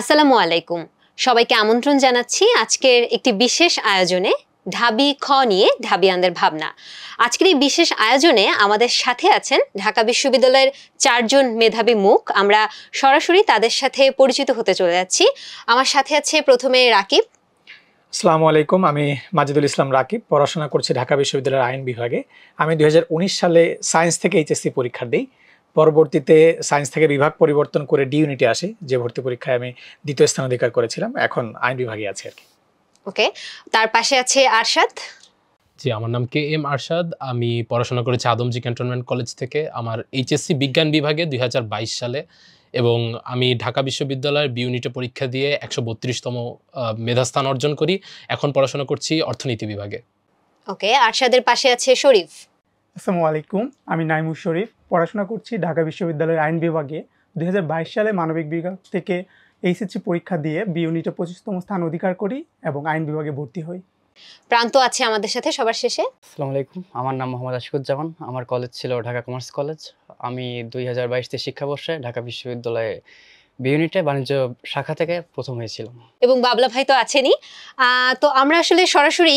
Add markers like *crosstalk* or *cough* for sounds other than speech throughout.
আসসালামু আলাইকুম সবাইকে আমন্ত্রণ জানাচ্ছি আজকের একটি বিশেষ আয়োজনে ঢাবি খ নিয়ে ঢাবিয়ানদের ভাবনা আজকের এই বিশেষ আয়োজনে আমাদের সাথে আছেন ঢাকা বিশ্ববিদ্যালয়ের চারজন মেধাবী মুখ আমরা সরাসরি তাদের সাথে পরিচিত হতে চলে যাচ্ছি আমার সাথে আছে প্রথমে রাকিব আসসালামু আলাইকুম আমি মাজিদুল ইসলাম রাকিব পড়াশোনা করছি ঢাকা বিশ্ববিদ্যালয়ের আইন বিভাগে আমি দু সালে সায়েন্স থেকে এইচএসসি পরীক্ষা দিই পরবর্তীতে সায়েন্স থেকে বিভাগ পরিবর্তন করে ডি ইউনিটে আসি যে ভর্তি পরীক্ষায় আমি দ্বিতীয় স্থান অধিকার করেছিলাম এখন আইন বিভাগে আছে আর কি ওকে তার পাশে আছে আরশাদ জি আমার নাম কে এম আরশাদ আমি পড়াশোনা করেছি আদমজি ক্যান্টনমেন্ট কলেজ থেকে আমার এইচএসসি বিজ্ঞান বিভাগে দুই সালে এবং আমি ঢাকা বিশ্ববিদ্যালয়ের বি ইউনিটে পরীক্ষা দিয়ে একশো বত্রিশতম মেধাস্থান অর্জন করি এখন পড়াশোনা করছি অর্থনীতি বিভাগে ওকে আরশাদের পাশে আছে শরীফ আসসালামু আলাইকুম আমি নাইমুর শরীফ পড়াশোনা করছি ঢাকা বিশ্ববিদ্যালয়ের আইন বিভাগে দু সালে মানবিক বিভাগ থেকে এইচএসসি পরীক্ষা দিয়ে বি ইউনিটে পঁচিশতম স্থান অধিকার করি এবং আইন বিভাগে ভর্তি হই প্রান্ত আছে আমাদের সাথে সবার শেষে আসসালামু আলাইকুম আমার নাম মোহাম্মদ আশিকুজ্জামান আমার কলেজ ছিল ঢাকা কমার্স কলেজ আমি দুই হাজার বাইশতে শিক্ষাবর্ষে ঢাকা বিশ্ববিদ্যালয়ে বি ইউনিটে বাণিজ্য শাখা থেকে প্রথম হয়েছিলাম এবং বাবলা ভাই তো আছেনই তো আমরা আসলে সরাসরি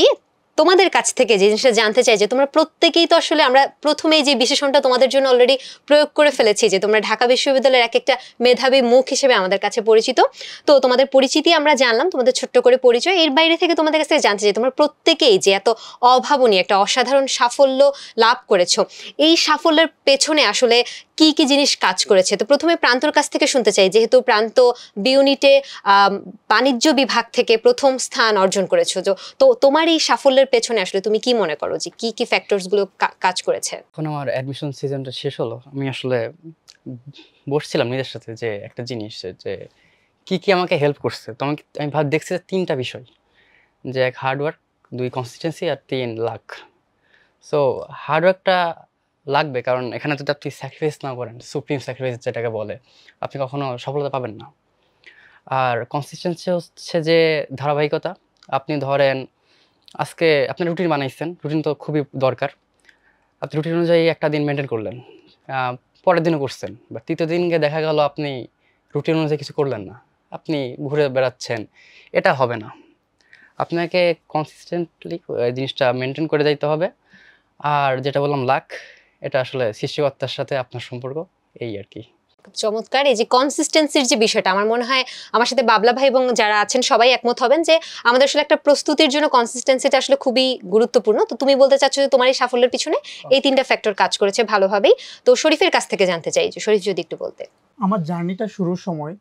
তোমাদের কাছ থেকে যে জিনিসটা জানতে চাই যে তোমরা প্রত্যেকেই তো আসলে আমরা প্রথমেই যে বিশেষণটা তোমাদের জন্য অলরেডি প্রয়োগ করে ফেলেছি যে তোমরা ঢাকা বিশ্ববিদ্যালয়ের এক একটা মেধাবী মুখ হিসেবে আমাদের কাছে পরিচিত তো তোমাদের পরিচিতি আমরা জানলাম তোমাদের ছোট্ট করে পরিচয় এর বাইরে থেকে তোমাদের কাছ থেকে জানতে চাই তোমরা প্রত্যেকেই যে এত অভাবনীয় একটা অসাধারণ সাফল্য লাভ করেছো এই সাফল্যের পেছনে আসলে কি কি জিনিস কাজ করেছে তো প্রথমে প্রান্তর কাছ থেকে শুনতে চাই যেহেতু প্রান্ত বিউনিটে ইউনিটে বাণিজ্য বিভাগ থেকে প্রথম স্থান অর্জন করেছো তো তোমার এই সাফল্যের পেছনে আসলে তুমি কি মনে করো যে কি কি ফ্যাক্টরসগুলো কাজ করেছে এখন আমার অ্যাডমিশন সিজনটা শেষ হলো আমি আসলে বসছিলাম নিজের সাথে যে একটা জিনিস যে কি কি আমাকে হেল্প করছে তো আমাকে আমি ভাব দেখছি তিনটা বিষয় যে এক হার্ডওয়ার্ক দুই কনসিস্টেন্সি আর তিন লাখ সো হার্ডওয়ার্কটা লাগবে কারণ এখানে যদি আপনি স্যাক্রিফাইস না করেন সুপ্রিম স্যাক্রিফাইস যেটাকে বলে আপনি কখনো সফলতা পাবেন না আর কনসিস্টেন্সি হচ্ছে যে ধারাবাহিকতা আপনি ধরেন আজকে আপনি রুটিন বানাইছেন রুটিন তো খুবই দরকার আপনি রুটিন অনুযায়ী একটা দিন মেনটেন করলেন পরের দিনও করছেন বা তৃতীয় দিনকে দেখা গেল আপনি রুটিন অনুযায়ী কিছু করলেন না আপনি ঘুরে বেড়াচ্ছেন এটা হবে না আপনাকে কনসিস্টেন্টলি জিনিসটা মেনটেন করে যাইতে হবে আর যেটা বললাম লাখ এটা আসলে সৃষ্টিকর্তার সাথে আপনার সম্পর্ক এই আর কি চমৎকার এই যে কনসিস্টেন্সির যে বিষয়টা আমার মনে হয় আমার সাথে বাবলা ভাই এবং যারা আছেন সবাই একমত হবেন যে আমাদের আসলে একটা প্রস্তুতির জন্য কনসিস্টেন্সিটা আসলে খুবই গুরুত্বপূর্ণ তো তুমি বলতে চাচ্ছ যে তোমার এই সাফল্যের পিছনে এই আচ্ছা। তিনটা ফ্যাক্টর কাজ করেছে ভালোভাবেই তো শরীফের কাছ থেকে জানতে চাই যে শরীফ যদি একটু বলতে আমার জার্নিটা শুরুর সময়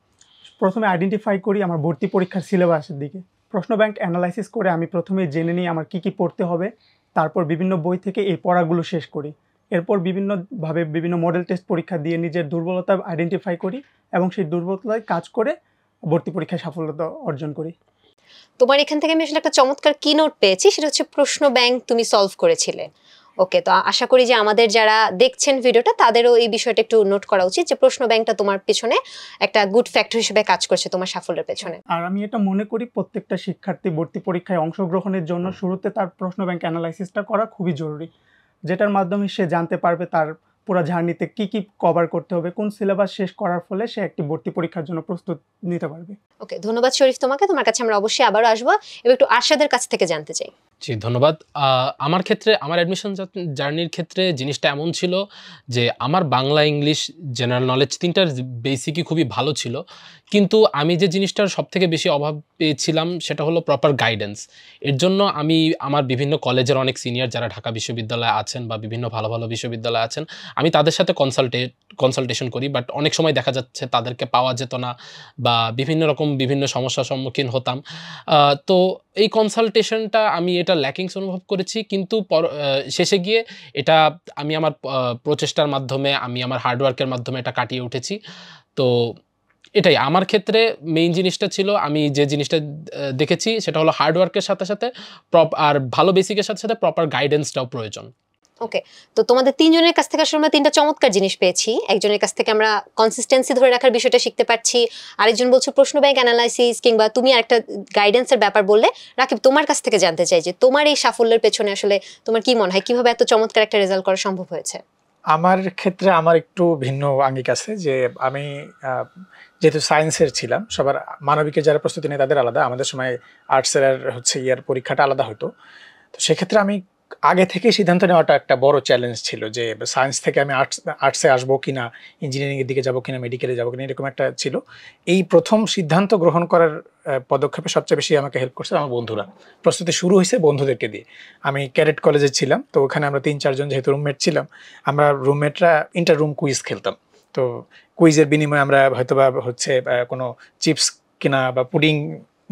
প্রথমে আইডেন্টিফাই করি আমার ভর্তি পরীক্ষার সিলেবাসের দিকে প্রশ্ন ব্যাংক অ্যানালাইসিস করে আমি প্রথমে জেনে নিই আমার কি কি পড়তে হবে তারপর বিভিন্ন বই থেকে এই পড়াগুলো শেষ করি এরপর বিভিন্নভাবে বিভিন্ন মডেল টেস্ট পরীক্ষা দিয়ে নিজের দুর্বলতা আইডেন্টিফাই করি এবং সেই দুর্বলতায় কাজ করে ভর্তি পরীক্ষায় সাফল্যতা অর্জন করি তোমার এখান থেকে আমি আসলে একটা চমৎকার কি নোট পেয়েছি সেটা হচ্ছে প্রশ্ন ব্যাংক তুমি সলভ করেছিলে ওকে তো আশা করি যে আমাদের যারা দেখছেন ভিডিওটা তাদেরও এই বিষয়টা একটু নোট করা উচিত যে প্রশ্ন ব্যাংকটা তোমার পেছনে একটা গুড ফ্যাক্টর হিসেবে কাজ করছে তোমার সাফল্যের পেছনে আর আমি এটা মনে করি প্রত্যেকটা শিক্ষার্থী ভর্তি পরীক্ষায় অংশগ্রহণের জন্য শুরুতে তার প্রশ্ন ব্যাংক অ্যানালাইসিসটা করা খুবই জরুরি যেটার মাধ্যমে সে জানতে পারবে তার পুরো জার্নিতে কি কি কভার করতে হবে কোন সিলেবাস শেষ করার ফলে সে একটি ভর্তি পরীক্ষার জন্য প্রস্তুত নিতে পারবে ওকে ধন্যবাদ শরীফ তোমাকে তোমার কাছে আমরা অবশ্যই আবার আসবো এবং একটু আশাদের কাছ থেকে জানতে চাই জি ধন্যবাদ আমার ক্ষেত্রে আমার অ্যাডমিশন জার্নির ক্ষেত্রে জিনিসটা এমন ছিল যে আমার বাংলা ইংলিশ জেনারেল নলেজ তিনটার বেসিকই খুবই ভালো ছিল কিন্তু আমি যে জিনিসটার সবথেকে বেশি অভাব পেয়েছিলাম সেটা হলো প্রপার গাইডেন্স এর জন্য আমি আমার বিভিন্ন কলেজের অনেক সিনিয়র যারা ঢাকা বিশ্ববিদ্যালয়ে আছেন বা বিভিন্ন ভালো ভালো বিশ্ববিদ্যালয়ে আছেন আমি তাদের সাথে কনসালটে কনসালটেশন করি বাট অনেক সময় দেখা যাচ্ছে তাদেরকে পাওয়া যেত না বা বিভিন্ন রকম বিভিন্ন সমস্যার সম্মুখীন হতাম তো এই কনসালটেশনটা আমি এটা ল্যাকিংস অনুভব করেছি কিন্তু শেষে গিয়ে এটা আমি আমার প্রচেষ্টার মাধ্যমে আমি আমার হার্ডওয়ার্কের মাধ্যমে এটা কাটিয়ে উঠেছি তো এটাই আমার ক্ষেত্রে মেইন জিনিসটা ছিল আমি যে জিনিসটা দেখেছি সেটা হলো হার্ডওয়ার্কের সাথে সাথে প্রপ আর ভালো বেসিকের সাথে সাথে প্রপার গাইডেন্সটাও প্রয়োজন ওকে তো তোমাদের তিনজনের কাছ থেকে আসলে আমরা তিনটা চমৎকার জিনিস পেয়েছি একজনের কাছ থেকে আমরা কনসিস্টেন্সি ধরে রাখার বিষয়টা শিখতে পারছি আরেকজন বলছো প্রশ্ন ব্যাংক অ্যানালাইসিস কিংবা তুমি আরেকটা গাইডেন্সের ব্যাপার বললে রাকিব তোমার কাছ থেকে জানতে চাই যে তোমার এই সাফল্যের পেছনে আসলে তোমার কি মনে হয় কিভাবে এত চমৎকার একটা রেজাল্ট করা সম্ভব হয়েছে আমার ক্ষেত্রে আমার একটু ভিন্ন আঙ্গিক আছে যে আমি যেহেতু সায়েন্সের ছিলাম সবার মানবিকের যারা প্রস্তুতি নেই তাদের আলাদা আমাদের সময় আর্টসের হচ্ছে ইয়ার পরীক্ষাটা আলাদা হতো তো সেক্ষেত্রে আমি আগে থেকে সিদ্ধান্ত নেওয়াটা একটা বড় চ্যালেঞ্জ ছিল যে সায়েন্স থেকে আমি আর্টস আর্টসে আসবো কি না ইঞ্জিনিয়ারিংয়ের দিকে যাবো কিনা মেডিকেলে যাবো কিনা এরকম একটা ছিল এই প্রথম সিদ্ধান্ত গ্রহণ করার পদক্ষেপে সবচেয়ে বেশি আমাকে হেল্প করছে আমার বন্ধুরা প্রস্তুতি শুরু হয়েছে বন্ধুদেরকে দিয়ে আমি ক্যাডেট কলেজে ছিলাম তো ওখানে আমরা তিন চারজন যেহেতু রুমমেট ছিলাম আমরা রুমমেটরা ইন্টার রুম কুইজ খেলতাম তো কুইজের বিনিময়ে আমরা হয়তোবা হচ্ছে কোনো চিপস কিনা বা পুডিং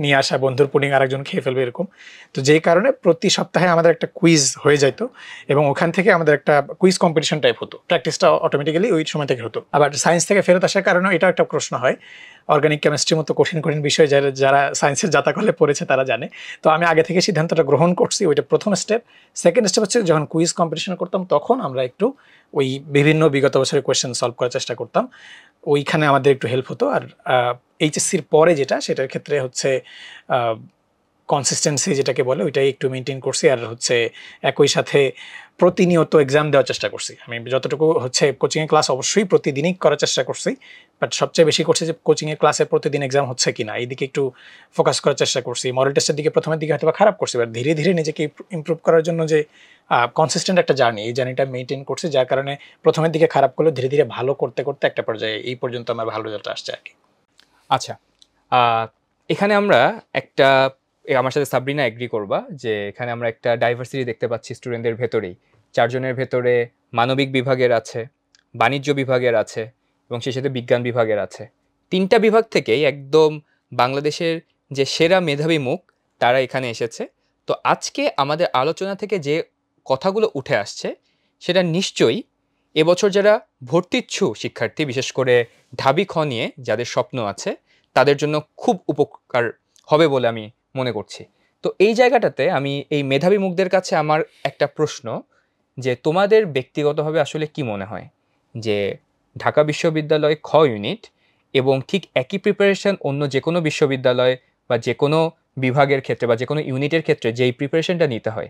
নিয়ে আসা বন্ধুর পুডিং আরেকজন খেয়ে ফেলবে এরকম তো যেই কারণে প্রতি সপ্তাহে আমাদের একটা কুইজ হয়ে যেত এবং ওখান থেকে আমাদের একটা কুইজ কম্পিটিশন টাইপ হতো প্র্যাকটিসটা অটোমেটিক্যালি ওই সময় থেকে হতো আবার সায়েন্স থেকে ফেরত আসার কারণেও এটা একটা প্রশ্ন হয় অর্গানিক কেমিস্ট্রির মতো কঠিন কঠিন বিষয় যারা যারা সায়েন্সের জাতাকলে পড়েছে তারা জানে তো আমি আগে থেকে সিদ্ধান্তটা গ্রহণ করছি ওইটা প্রথম স্টেপ সেকেন্ড স্টেপ হচ্ছে যখন কুইজ কম্পিটিশন করতাম তখন আমরা একটু ওই বিভিন্ন বিগত বছরের কোয়েশ্চেন সলভ করার চেষ্টা করতাম ওইখানে আমাদের একটু হেল্প হতো আর এইচএসসির পরে যেটা সেটার ক্ষেত্রে হচ্ছে কনসিস্টেন্সি যেটাকে বলে ওইটাই একটু মেনটেন করছি আর হচ্ছে একই সাথে প্রতিনিয়ত এক্সাম দেওয়ার চেষ্টা করছি আমি যতটুকু হচ্ছে কোচিংয়ে ক্লাস অবশ্যই প্রতিদিনই করার চেষ্টা করছি বাট সবচেয়ে বেশি করছি যে কোচিংয়ে ক্লাসে প্রতিদিন এক্সাম হচ্ছে কি না এই দিকে একটু ফোকাস করার চেষ্টা করছি মডেল টেস্টের দিকে প্রথমের দিকে হয়তো খারাপ করছি বাট ধীরে ধীরে নিজেকে ইম্প্রুভ করার জন্য যে কনসিস্টেন্ট একটা জার্নি এই জার্নিটা মেনটেন করছি যার কারণে প্রথমের দিকে খারাপ করলে ধীরে ধীরে ভালো করতে করতে একটা পর্যায়ে এই পর্যন্ত আমার ভালো রেজাল্ট আসছে আর কি আচ্ছা এখানে আমরা একটা আমার সাথে সাবরিনা এগ্রি করবা যে এখানে আমরা একটা ডাইভার্সিটি দেখতে পাচ্ছি স্টুডেন্টদের ভেতরেই চারজনের ভেতরে মানবিক বিভাগের আছে বাণিজ্য বিভাগের আছে এবং সেই সাথে বিজ্ঞান বিভাগের আছে তিনটা বিভাগ থেকেই একদম বাংলাদেশের যে সেরা মেধাবী মুখ তারা এখানে এসেছে তো আজকে আমাদের আলোচনা থেকে যে কথাগুলো উঠে আসছে সেটা নিশ্চয়ই এবছর যারা ভর্তিচ্ছু শিক্ষার্থী বিশেষ করে ঢাবি খ নিয়ে যাদের স্বপ্ন আছে তাদের জন্য খুব উপকার হবে বলে আমি মনে করছি তো এই জায়গাটাতে আমি এই মেধাবী মুখদের কাছে আমার একটা প্রশ্ন যে তোমাদের ব্যক্তিগতভাবে আসলে কি মনে হয় যে ঢাকা বিশ্ববিদ্যালয় খ ইউনিট এবং ঠিক একই প্রিপারেশন অন্য যে কোনো বিশ্ববিদ্যালয় বা যে কোনো বিভাগের ক্ষেত্রে বা যে কোনো ইউনিটের ক্ষেত্রে যেই প্রিপারেশনটা নিতে হয়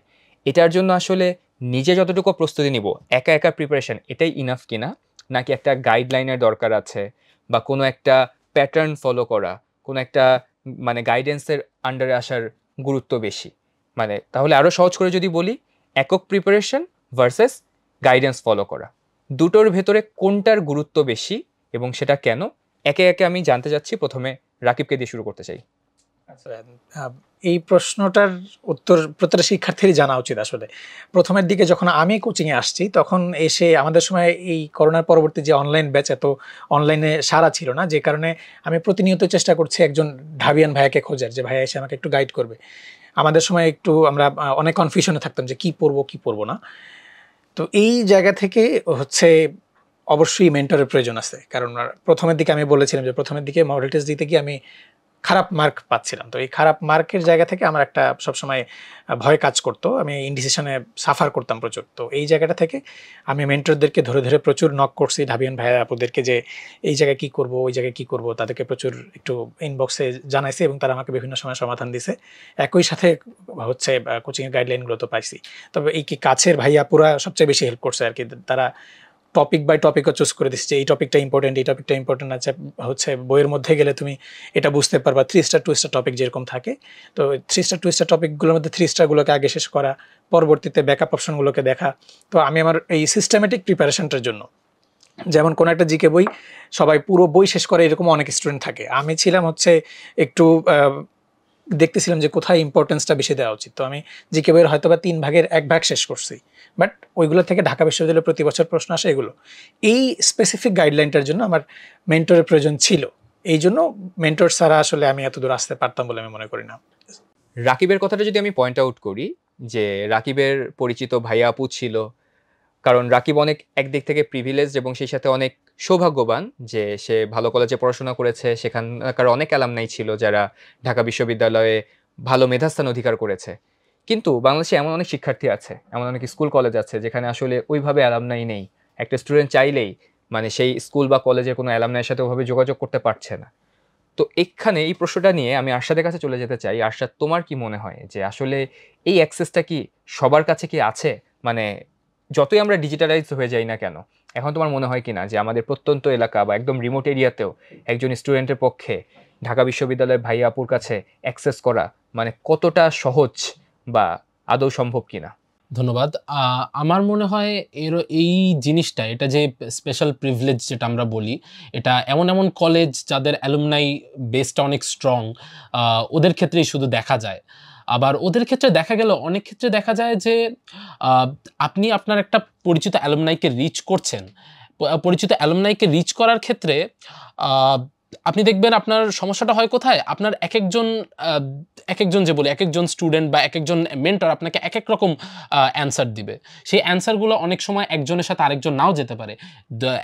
এটার জন্য আসলে নিজে যতটুকু প্রস্তুতি নিব একা একা প্রিপারেশন এটাই ইনাফ কিনা নাকি একটা গাইডলাইনের দরকার আছে বা কোনো একটা প্যাটার্ন ফলো করা কোনো একটা মানে গাইডেন্সের আন্ডারে আসার গুরুত্ব বেশি মানে তাহলে আরও সহজ করে যদি বলি একক প্রিপারেশন ভার্সেস গাইডেন্স ফলো করা দুটোর ভেতরে কোনটার গুরুত্ব বেশি এবং সেটা কেন একে একে আমি জানতে চাচ্ছি প্রথমে রাকিবকে দিয়ে শুরু করতে চাই আচ্ছা এই প্রশ্নটার উত্তর প্রত্যেকটা শিক্ষার্থীরই জানা উচিত আসলে প্রথমের দিকে যখন আমি কোচিংয়ে আসছি তখন এসে আমাদের সময় এই করোনার পরবর্তী যে অনলাইন ব্যাচ এত অনলাইনে সারা ছিল না যে কারণে আমি প্রতিনিয়ত চেষ্টা করছি একজন ঢাবিয়ান ভাইয়াকে খোঁজার যে ভাইয়া এসে আমাকে একটু গাইড করবে আমাদের সময় একটু আমরা অনেক কনফিউশনে থাকতাম যে কি পড়বো কি পড়বো না তো এই জায়গা থেকে হচ্ছে অবশ্যই মেন্টরের প্রয়োজন আছে কারণ প্রথমের দিকে আমি বলেছিলাম যে প্রথমের দিকে মডেল টেস্ট দিতে গিয়ে আমি খারাপ মার্ক পাচ্ছিলাম তো এই খারাপ মার্কের জায়গা থেকে আমার একটা সবসময় ভয় কাজ করতো আমি ইন্ডিসিশনে সাফার করতাম প্রচুর তো এই জায়গাটা থেকে আমি মেন্টরদেরকে ধরে ধরে প্রচুর নক করছি ধাবিয়ান ভাইয়া আপুদেরকে যে এই জায়গায় কী করবো ওই জায়গায় কী করব তাদেরকে প্রচুর একটু ইনবক্সে জানাইছে এবং তারা আমাকে বিভিন্ন সময় সমাধান দিছে একই সাথে হচ্ছে কোচিংয়ের গাইডলাইনগুলো তো পাইছি তবে এই কি কাছের ভাইয়াপুরা সবচেয়ে বেশি হেল্প করছে আর কি তারা টপিক বাই টপিকও চুজ করে দিচ্ছে এই টপিকটা ইম্পর্টেন্ট এই টপিকটা ইম্পর্টেন্ট আছে হচ্ছে বইয়ের মধ্যে গেলে তুমি এটা বুঝতে পারবা three star two star topic যেরকম থাকে তো থ্রি স্টার টু স্টার টপিকগুলোর মধ্যে থ্রি স্টারগুলোকে আগে শেষ করা পরবর্তীতে ব্যাকআপ অপশনগুলোকে দেখা তো আমি আমার এই সিস্টেমেটিক প্রিপারেশনটার জন্য যেমন কোনো একটা জিকে বই সবাই পুরো বই শেষ করে এরকম অনেক স্টুডেন্ট থাকে আমি ছিলাম হচ্ছে একটু দেখতেছিলাম যে কোথায় ইম্পর্টেন্সটা বেশি দেওয়া উচিত তো আমি যে বইয়ের হয়তো বা তিন ভাগের এক ভাগ শেষ করছি বাট ওইগুলো থেকে ঢাকা বিশ্ববিদ্যালয়ে প্রতি বছর প্রশ্ন আসে এগুলো এই স্পেসিফিক গাইডলাইনটার জন্য আমার মেন্টরের প্রয়োজন ছিল এই জন্য মেন্টর ছাড়া আসলে আমি এত দূর আসতে পারতাম বলে আমি মনে করি না রাকিবের কথাটা যদি আমি পয়েন্ট আউট করি যে রাকিবের পরিচিত ভাইয়া আপু ছিল কারণ রাকিব অনেক একদিক থেকে প্রিভিলেজ এবং সেই সাথে অনেক সৌভাগ্যবান যে সে ভালো কলেজে পড়াশোনা করেছে সেখানকার অনেক অ্যালামনাই ছিল যারা ঢাকা বিশ্ববিদ্যালয়ে ভালো মেধাস্থান অধিকার করেছে কিন্তু বাংলাদেশে এমন অনেক শিক্ষার্থী আছে এমন অনেক স্কুল কলেজ আছে যেখানে আসলে ওইভাবে অ্যালামনাই নেই একটা স্টুডেন্ট চাইলেই মানে সেই স্কুল বা কলেজের কোনো অ্যালামনাইয়ের সাথে ওভাবে যোগাযোগ করতে পারছে না তো এখানে এই প্রশ্নটা নিয়ে আমি আর্শাদের কাছে চলে যেতে চাই আর্শাদ তোমার কি মনে হয় যে আসলে এই অ্যাক্সেসটা কি সবার কাছে কি আছে মানে যতই আমরা ডিজিটালাইজ হয়ে যাই না কেন এখন তোমার মনে হয় কি না যে আমাদের প্রত্যন্ত এলাকা বা একদম রিমোট এরিয়াতেও একজন স্টুডেন্টের পক্ষে ঢাকা বিশ্ববিদ্যালয়ের ভাই আপুর কাছে অ্যাক্সেস করা মানে কতটা সহজ বা আদৌ সম্ভব কিনা ধন্যবাদ আমার মনে হয় এর এই জিনিসটা এটা যে স্পেশাল প্রিভিলেজ যেটা আমরা বলি এটা এমন এমন কলেজ যাদের অ্যালুমনাই বেসটা অনেক স্ট্রং ওদের ক্ষেত্রেই শুধু দেখা যায় আবার ওদের ক্ষেত্রে দেখা গেল অনেক ক্ষেত্রে দেখা যায় যে আপনি আপনার একটা পরিচিত অ্যালোমনাইকে রিচ করছেন পরিচিত অ্যালোমনাইকে রিচ করার ক্ষেত্রে আপনি দেখবেন আপনার সমস্যাটা হয় কোথায় আপনার এক একজন এক একজন যে বলি এক একজন স্টুডেন্ট বা এক একজন মেন্টর আপনাকে এক এক রকম অ্যান্সার দিবে সেই অ্যান্সারগুলো অনেক সময় একজনের সাথে আরেকজন নাও যেতে পারে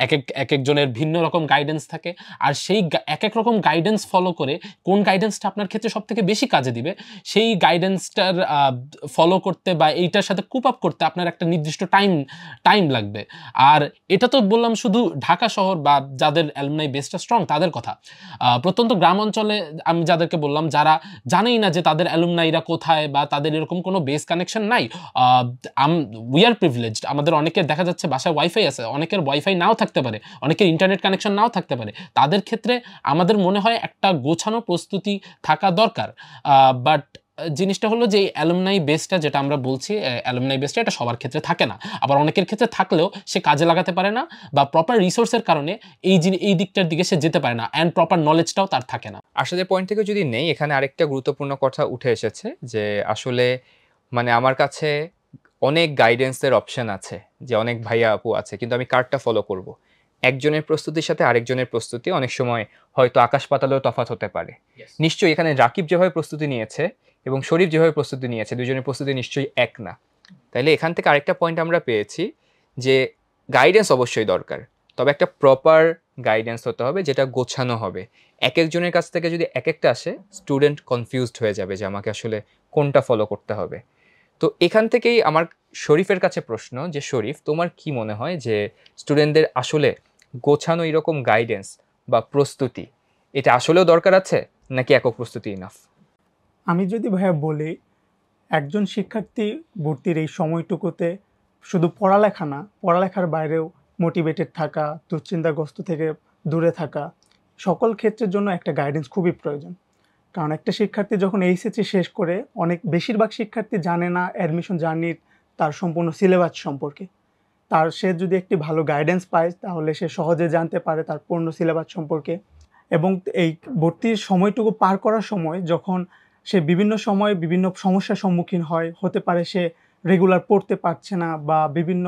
এক এক এক একজনের ভিন্ন রকম গাইডেন্স থাকে আর সেই এক এক রকম গাইডেন্স ফলো করে কোন গাইডেন্সটা আপনার ক্ষেত্রে সব থেকে বেশি কাজে দিবে সেই গাইডেন্সটার ফলো করতে বা এইটার সাথে কুপ আপ করতে আপনার একটা নির্দিষ্ট টাইম টাইম লাগবে আর এটা তো বললাম শুধু ঢাকা শহর বা যাদের অ্যালমনাই বেসটা স্ট্রং তাদের কথা প্রত্যন্ত গ্রাম অঞ্চলে আমি যাদেরকে বললাম যারা জানেই না যে তাদের অ্যালুমনাইরা কোথায় বা তাদের এরকম কোনো বেস কানেকশন নাই উই আর প্রিভিলেজড আমাদের অনেকের দেখা যাচ্ছে বাসায় ওয়াইফাই আছে অনেকের ওয়াইফাই নাও থাকতে পারে অনেকের ইন্টারনেট কানেকশন নাও থাকতে পারে তাদের ক্ষেত্রে আমাদের মনে হয় একটা গোছানো প্রস্তুতি থাকা দরকার বাট জিনিসটা হলো যে অ্যালুমনাই বেসটা যেটা আমরা বলছি অ্যালুমনাই বেসটা এটা সবার ক্ষেত্রে থাকে না আবার অনেকের ক্ষেত্রে থাকলেও সে কাজে লাগাতে পারে না বা প্রপার রিসোর্সের কারণে এই জিনিস এই দিকটার দিকে সে যেতে পারে না অ্যান্ড প্রপার নলেজটাও তার থাকে না আসলে পয়েন্ট থেকে যদি নেই এখানে আরেকটা গুরুত্বপূর্ণ কথা উঠে এসেছে যে আসলে মানে আমার কাছে অনেক গাইডেন্সের অপশান আছে যে অনেক ভাইয়া আপু আছে কিন্তু আমি কার্ডটা ফলো করব। একজনের প্রস্তুতির সাথে আরেকজনের প্রস্তুতি অনেক সময় হয়তো আকাশ পাতালেও তফাত হতে পারে নিশ্চয়ই এখানে রাকিব যেভাবে প্রস্তুতি নিয়েছে এবং শরীফ যেভাবে প্রস্তুতি নিয়েছে দুজনের প্রস্তুতি নিশ্চয়ই এক না তাইলে এখান থেকে আরেকটা পয়েন্ট আমরা পেয়েছি যে গাইডেন্স অবশ্যই দরকার তবে একটা প্রপার গাইডেন্স হতে হবে যেটা গোছানো হবে এক একজনের কাছ থেকে যদি এক একটা আসে স্টুডেন্ট কনফিউজড হয়ে যাবে যে আমাকে আসলে কোনটা ফলো করতে হবে তো এখান থেকেই আমার শরীফের কাছে প্রশ্ন যে শরীফ তোমার কি মনে হয় যে স্টুডেন্টদের আসলে গোছানো এরকম গাইডেন্স বা প্রস্তুতি এটা আসলেও দরকার আছে নাকি একক প্রস্তুতি ইনাফ আমি যদি ভাইয়া বলি একজন শিক্ষার্থী ভর্তির এই সময়টুকুতে শুধু পড়ালেখা না পড়ালেখার বাইরেও মোটিভেটেড থাকা দুশ্চিন্তাগ্রস্ত থেকে দূরে থাকা সকল ক্ষেত্রের জন্য একটা গাইডেন্স খুবই প্রয়োজন কারণ একটা শিক্ষার্থী যখন এইচএসসি শেষ করে অনেক বেশিরভাগ শিক্ষার্থী জানে না অ্যাডমিশন জার্নির তার সম্পূর্ণ সিলেবাস সম্পর্কে তার সে যদি একটি ভালো গাইডেন্স পায় তাহলে সে সহজে জানতে পারে তার পূর্ণ সিলেবাস সম্পর্কে এবং এই ভর্তির সময়টুকু পার করার সময় যখন সে বিভিন্ন সময়ে বিভিন্ন সমস্যার সম্মুখীন হয় হতে পারে সে রেগুলার পড়তে পারছে না বা বিভিন্ন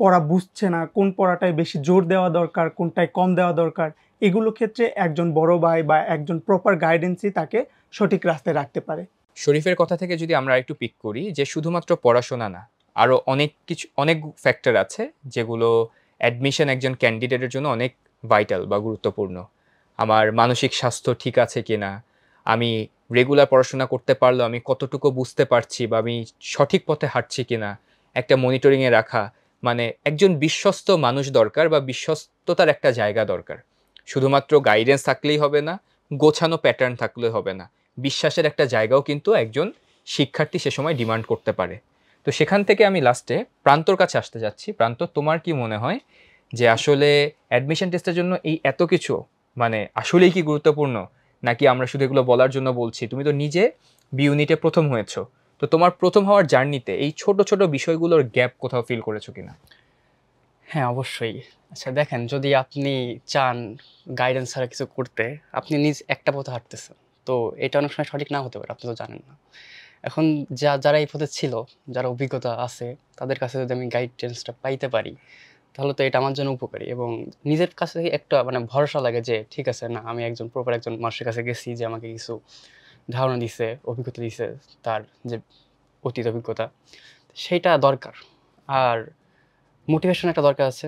পড়া বুঝছে না কোন পড়াটায় বেশি জোর দেওয়া দরকার কোনটায় কম দেওয়া দরকার এগুলো ক্ষেত্রে একজন বড় ভাই বা একজন প্রপার গাইডেন্সই তাকে সঠিক রাস্তায় রাখতে পারে শরীফের কথা থেকে যদি আমরা একটু পিক করি যে শুধুমাত্র পড়াশোনা না আরও অনেক কিছু অনেক ফ্যাক্টর আছে যেগুলো অ্যাডমিশন একজন ক্যান্ডিডেটের জন্য অনেক ভাইটাল বা গুরুত্বপূর্ণ আমার মানসিক স্বাস্থ্য ঠিক আছে কি না আমি রেগুলার পড়াশোনা করতে পারলো আমি কতটুকু বুঝতে পারছি বা আমি সঠিক পথে হাঁটছি কিনা একটা মনিটরিংয়ে রাখা মানে একজন বিশ্বস্ত মানুষ দরকার বা বিশ্বস্ততার একটা জায়গা দরকার শুধুমাত্র গাইডেন্স থাকলেই হবে না গোছানো প্যাটার্ন থাকলে হবে না বিশ্বাসের একটা জায়গাও কিন্তু একজন শিক্ষার্থী সে সময় ডিমান্ড করতে পারে তো সেখান থেকে আমি লাস্টে প্রান্তর কাছে আসতে যাচ্ছি প্রান্ত তোমার কি মনে হয় যে আসলে অ্যাডমিশন টেস্টের জন্য এই এত কিছু মানে আসলেই কি গুরুত্বপূর্ণ নাকি আমরা শুধু এগুলো বলার জন্য বলছি তুমি তো নিজে বি ইউনিটে প্রথম হয়েছো তো তোমার প্রথম হওয়ার জার্নিতে এই ছোট ছোট বিষয়গুলোর গ্যাপ কোথাও ফিল করেছো কিনা হ্যাঁ অবশ্যই আচ্ছা দেখেন যদি আপনি চান গাইডেন্স ছাড়া কিছু করতে আপনি নিজ একটা পথে হাঁটতেছেন তো এটা অনেক সময় সঠিক না হতে পারে আপনি তো জানেন না এখন যা যারা এই পথে ছিল যারা অভিজ্ঞতা আছে তাদের কাছে যদি আমি গাইডেন্সটা পাইতে পারি তাহলে তো এটা আমার জন্য উপকারী এবং নিজের কাছ থেকে একটা মানে ভরসা লাগে যে ঠিক আছে না আমি একজন প্রপার একজন মানুষের কাছে গেছি যে আমাকে কিছু ধারণা দিছে অভিজ্ঞতা দিছে তার যে অতীত অভিজ্ঞতা সেইটা দরকার আর মোটিভেশন একটা দরকার আছে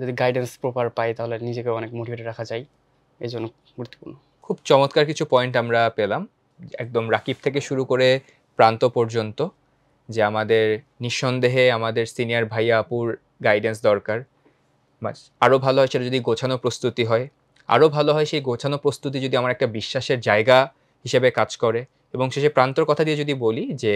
যদি গাইডেন্স প্রপার পাই তাহলে নিজেকে অনেক মোটিভেটেড রাখা যায় এই জন্য গুরুত্বপূর্ণ খুব চমৎকার কিছু পয়েন্ট আমরা পেলাম একদম রাকিব থেকে শুরু করে প্রান্ত পর্যন্ত যে আমাদের নিঃসন্দেহে আমাদের সিনিয়র ভাইয়া আপুর গাইডেন্স দরকার আরও ভালো হয় সেটা যদি গোছানো প্রস্তুতি হয় আরও ভালো হয় সেই গোছানো প্রস্তুতি যদি আমার একটা বিশ্বাসের জায়গা হিসেবে কাজ করে এবং শেষে প্রান্তর কথা দিয়ে যদি বলি যে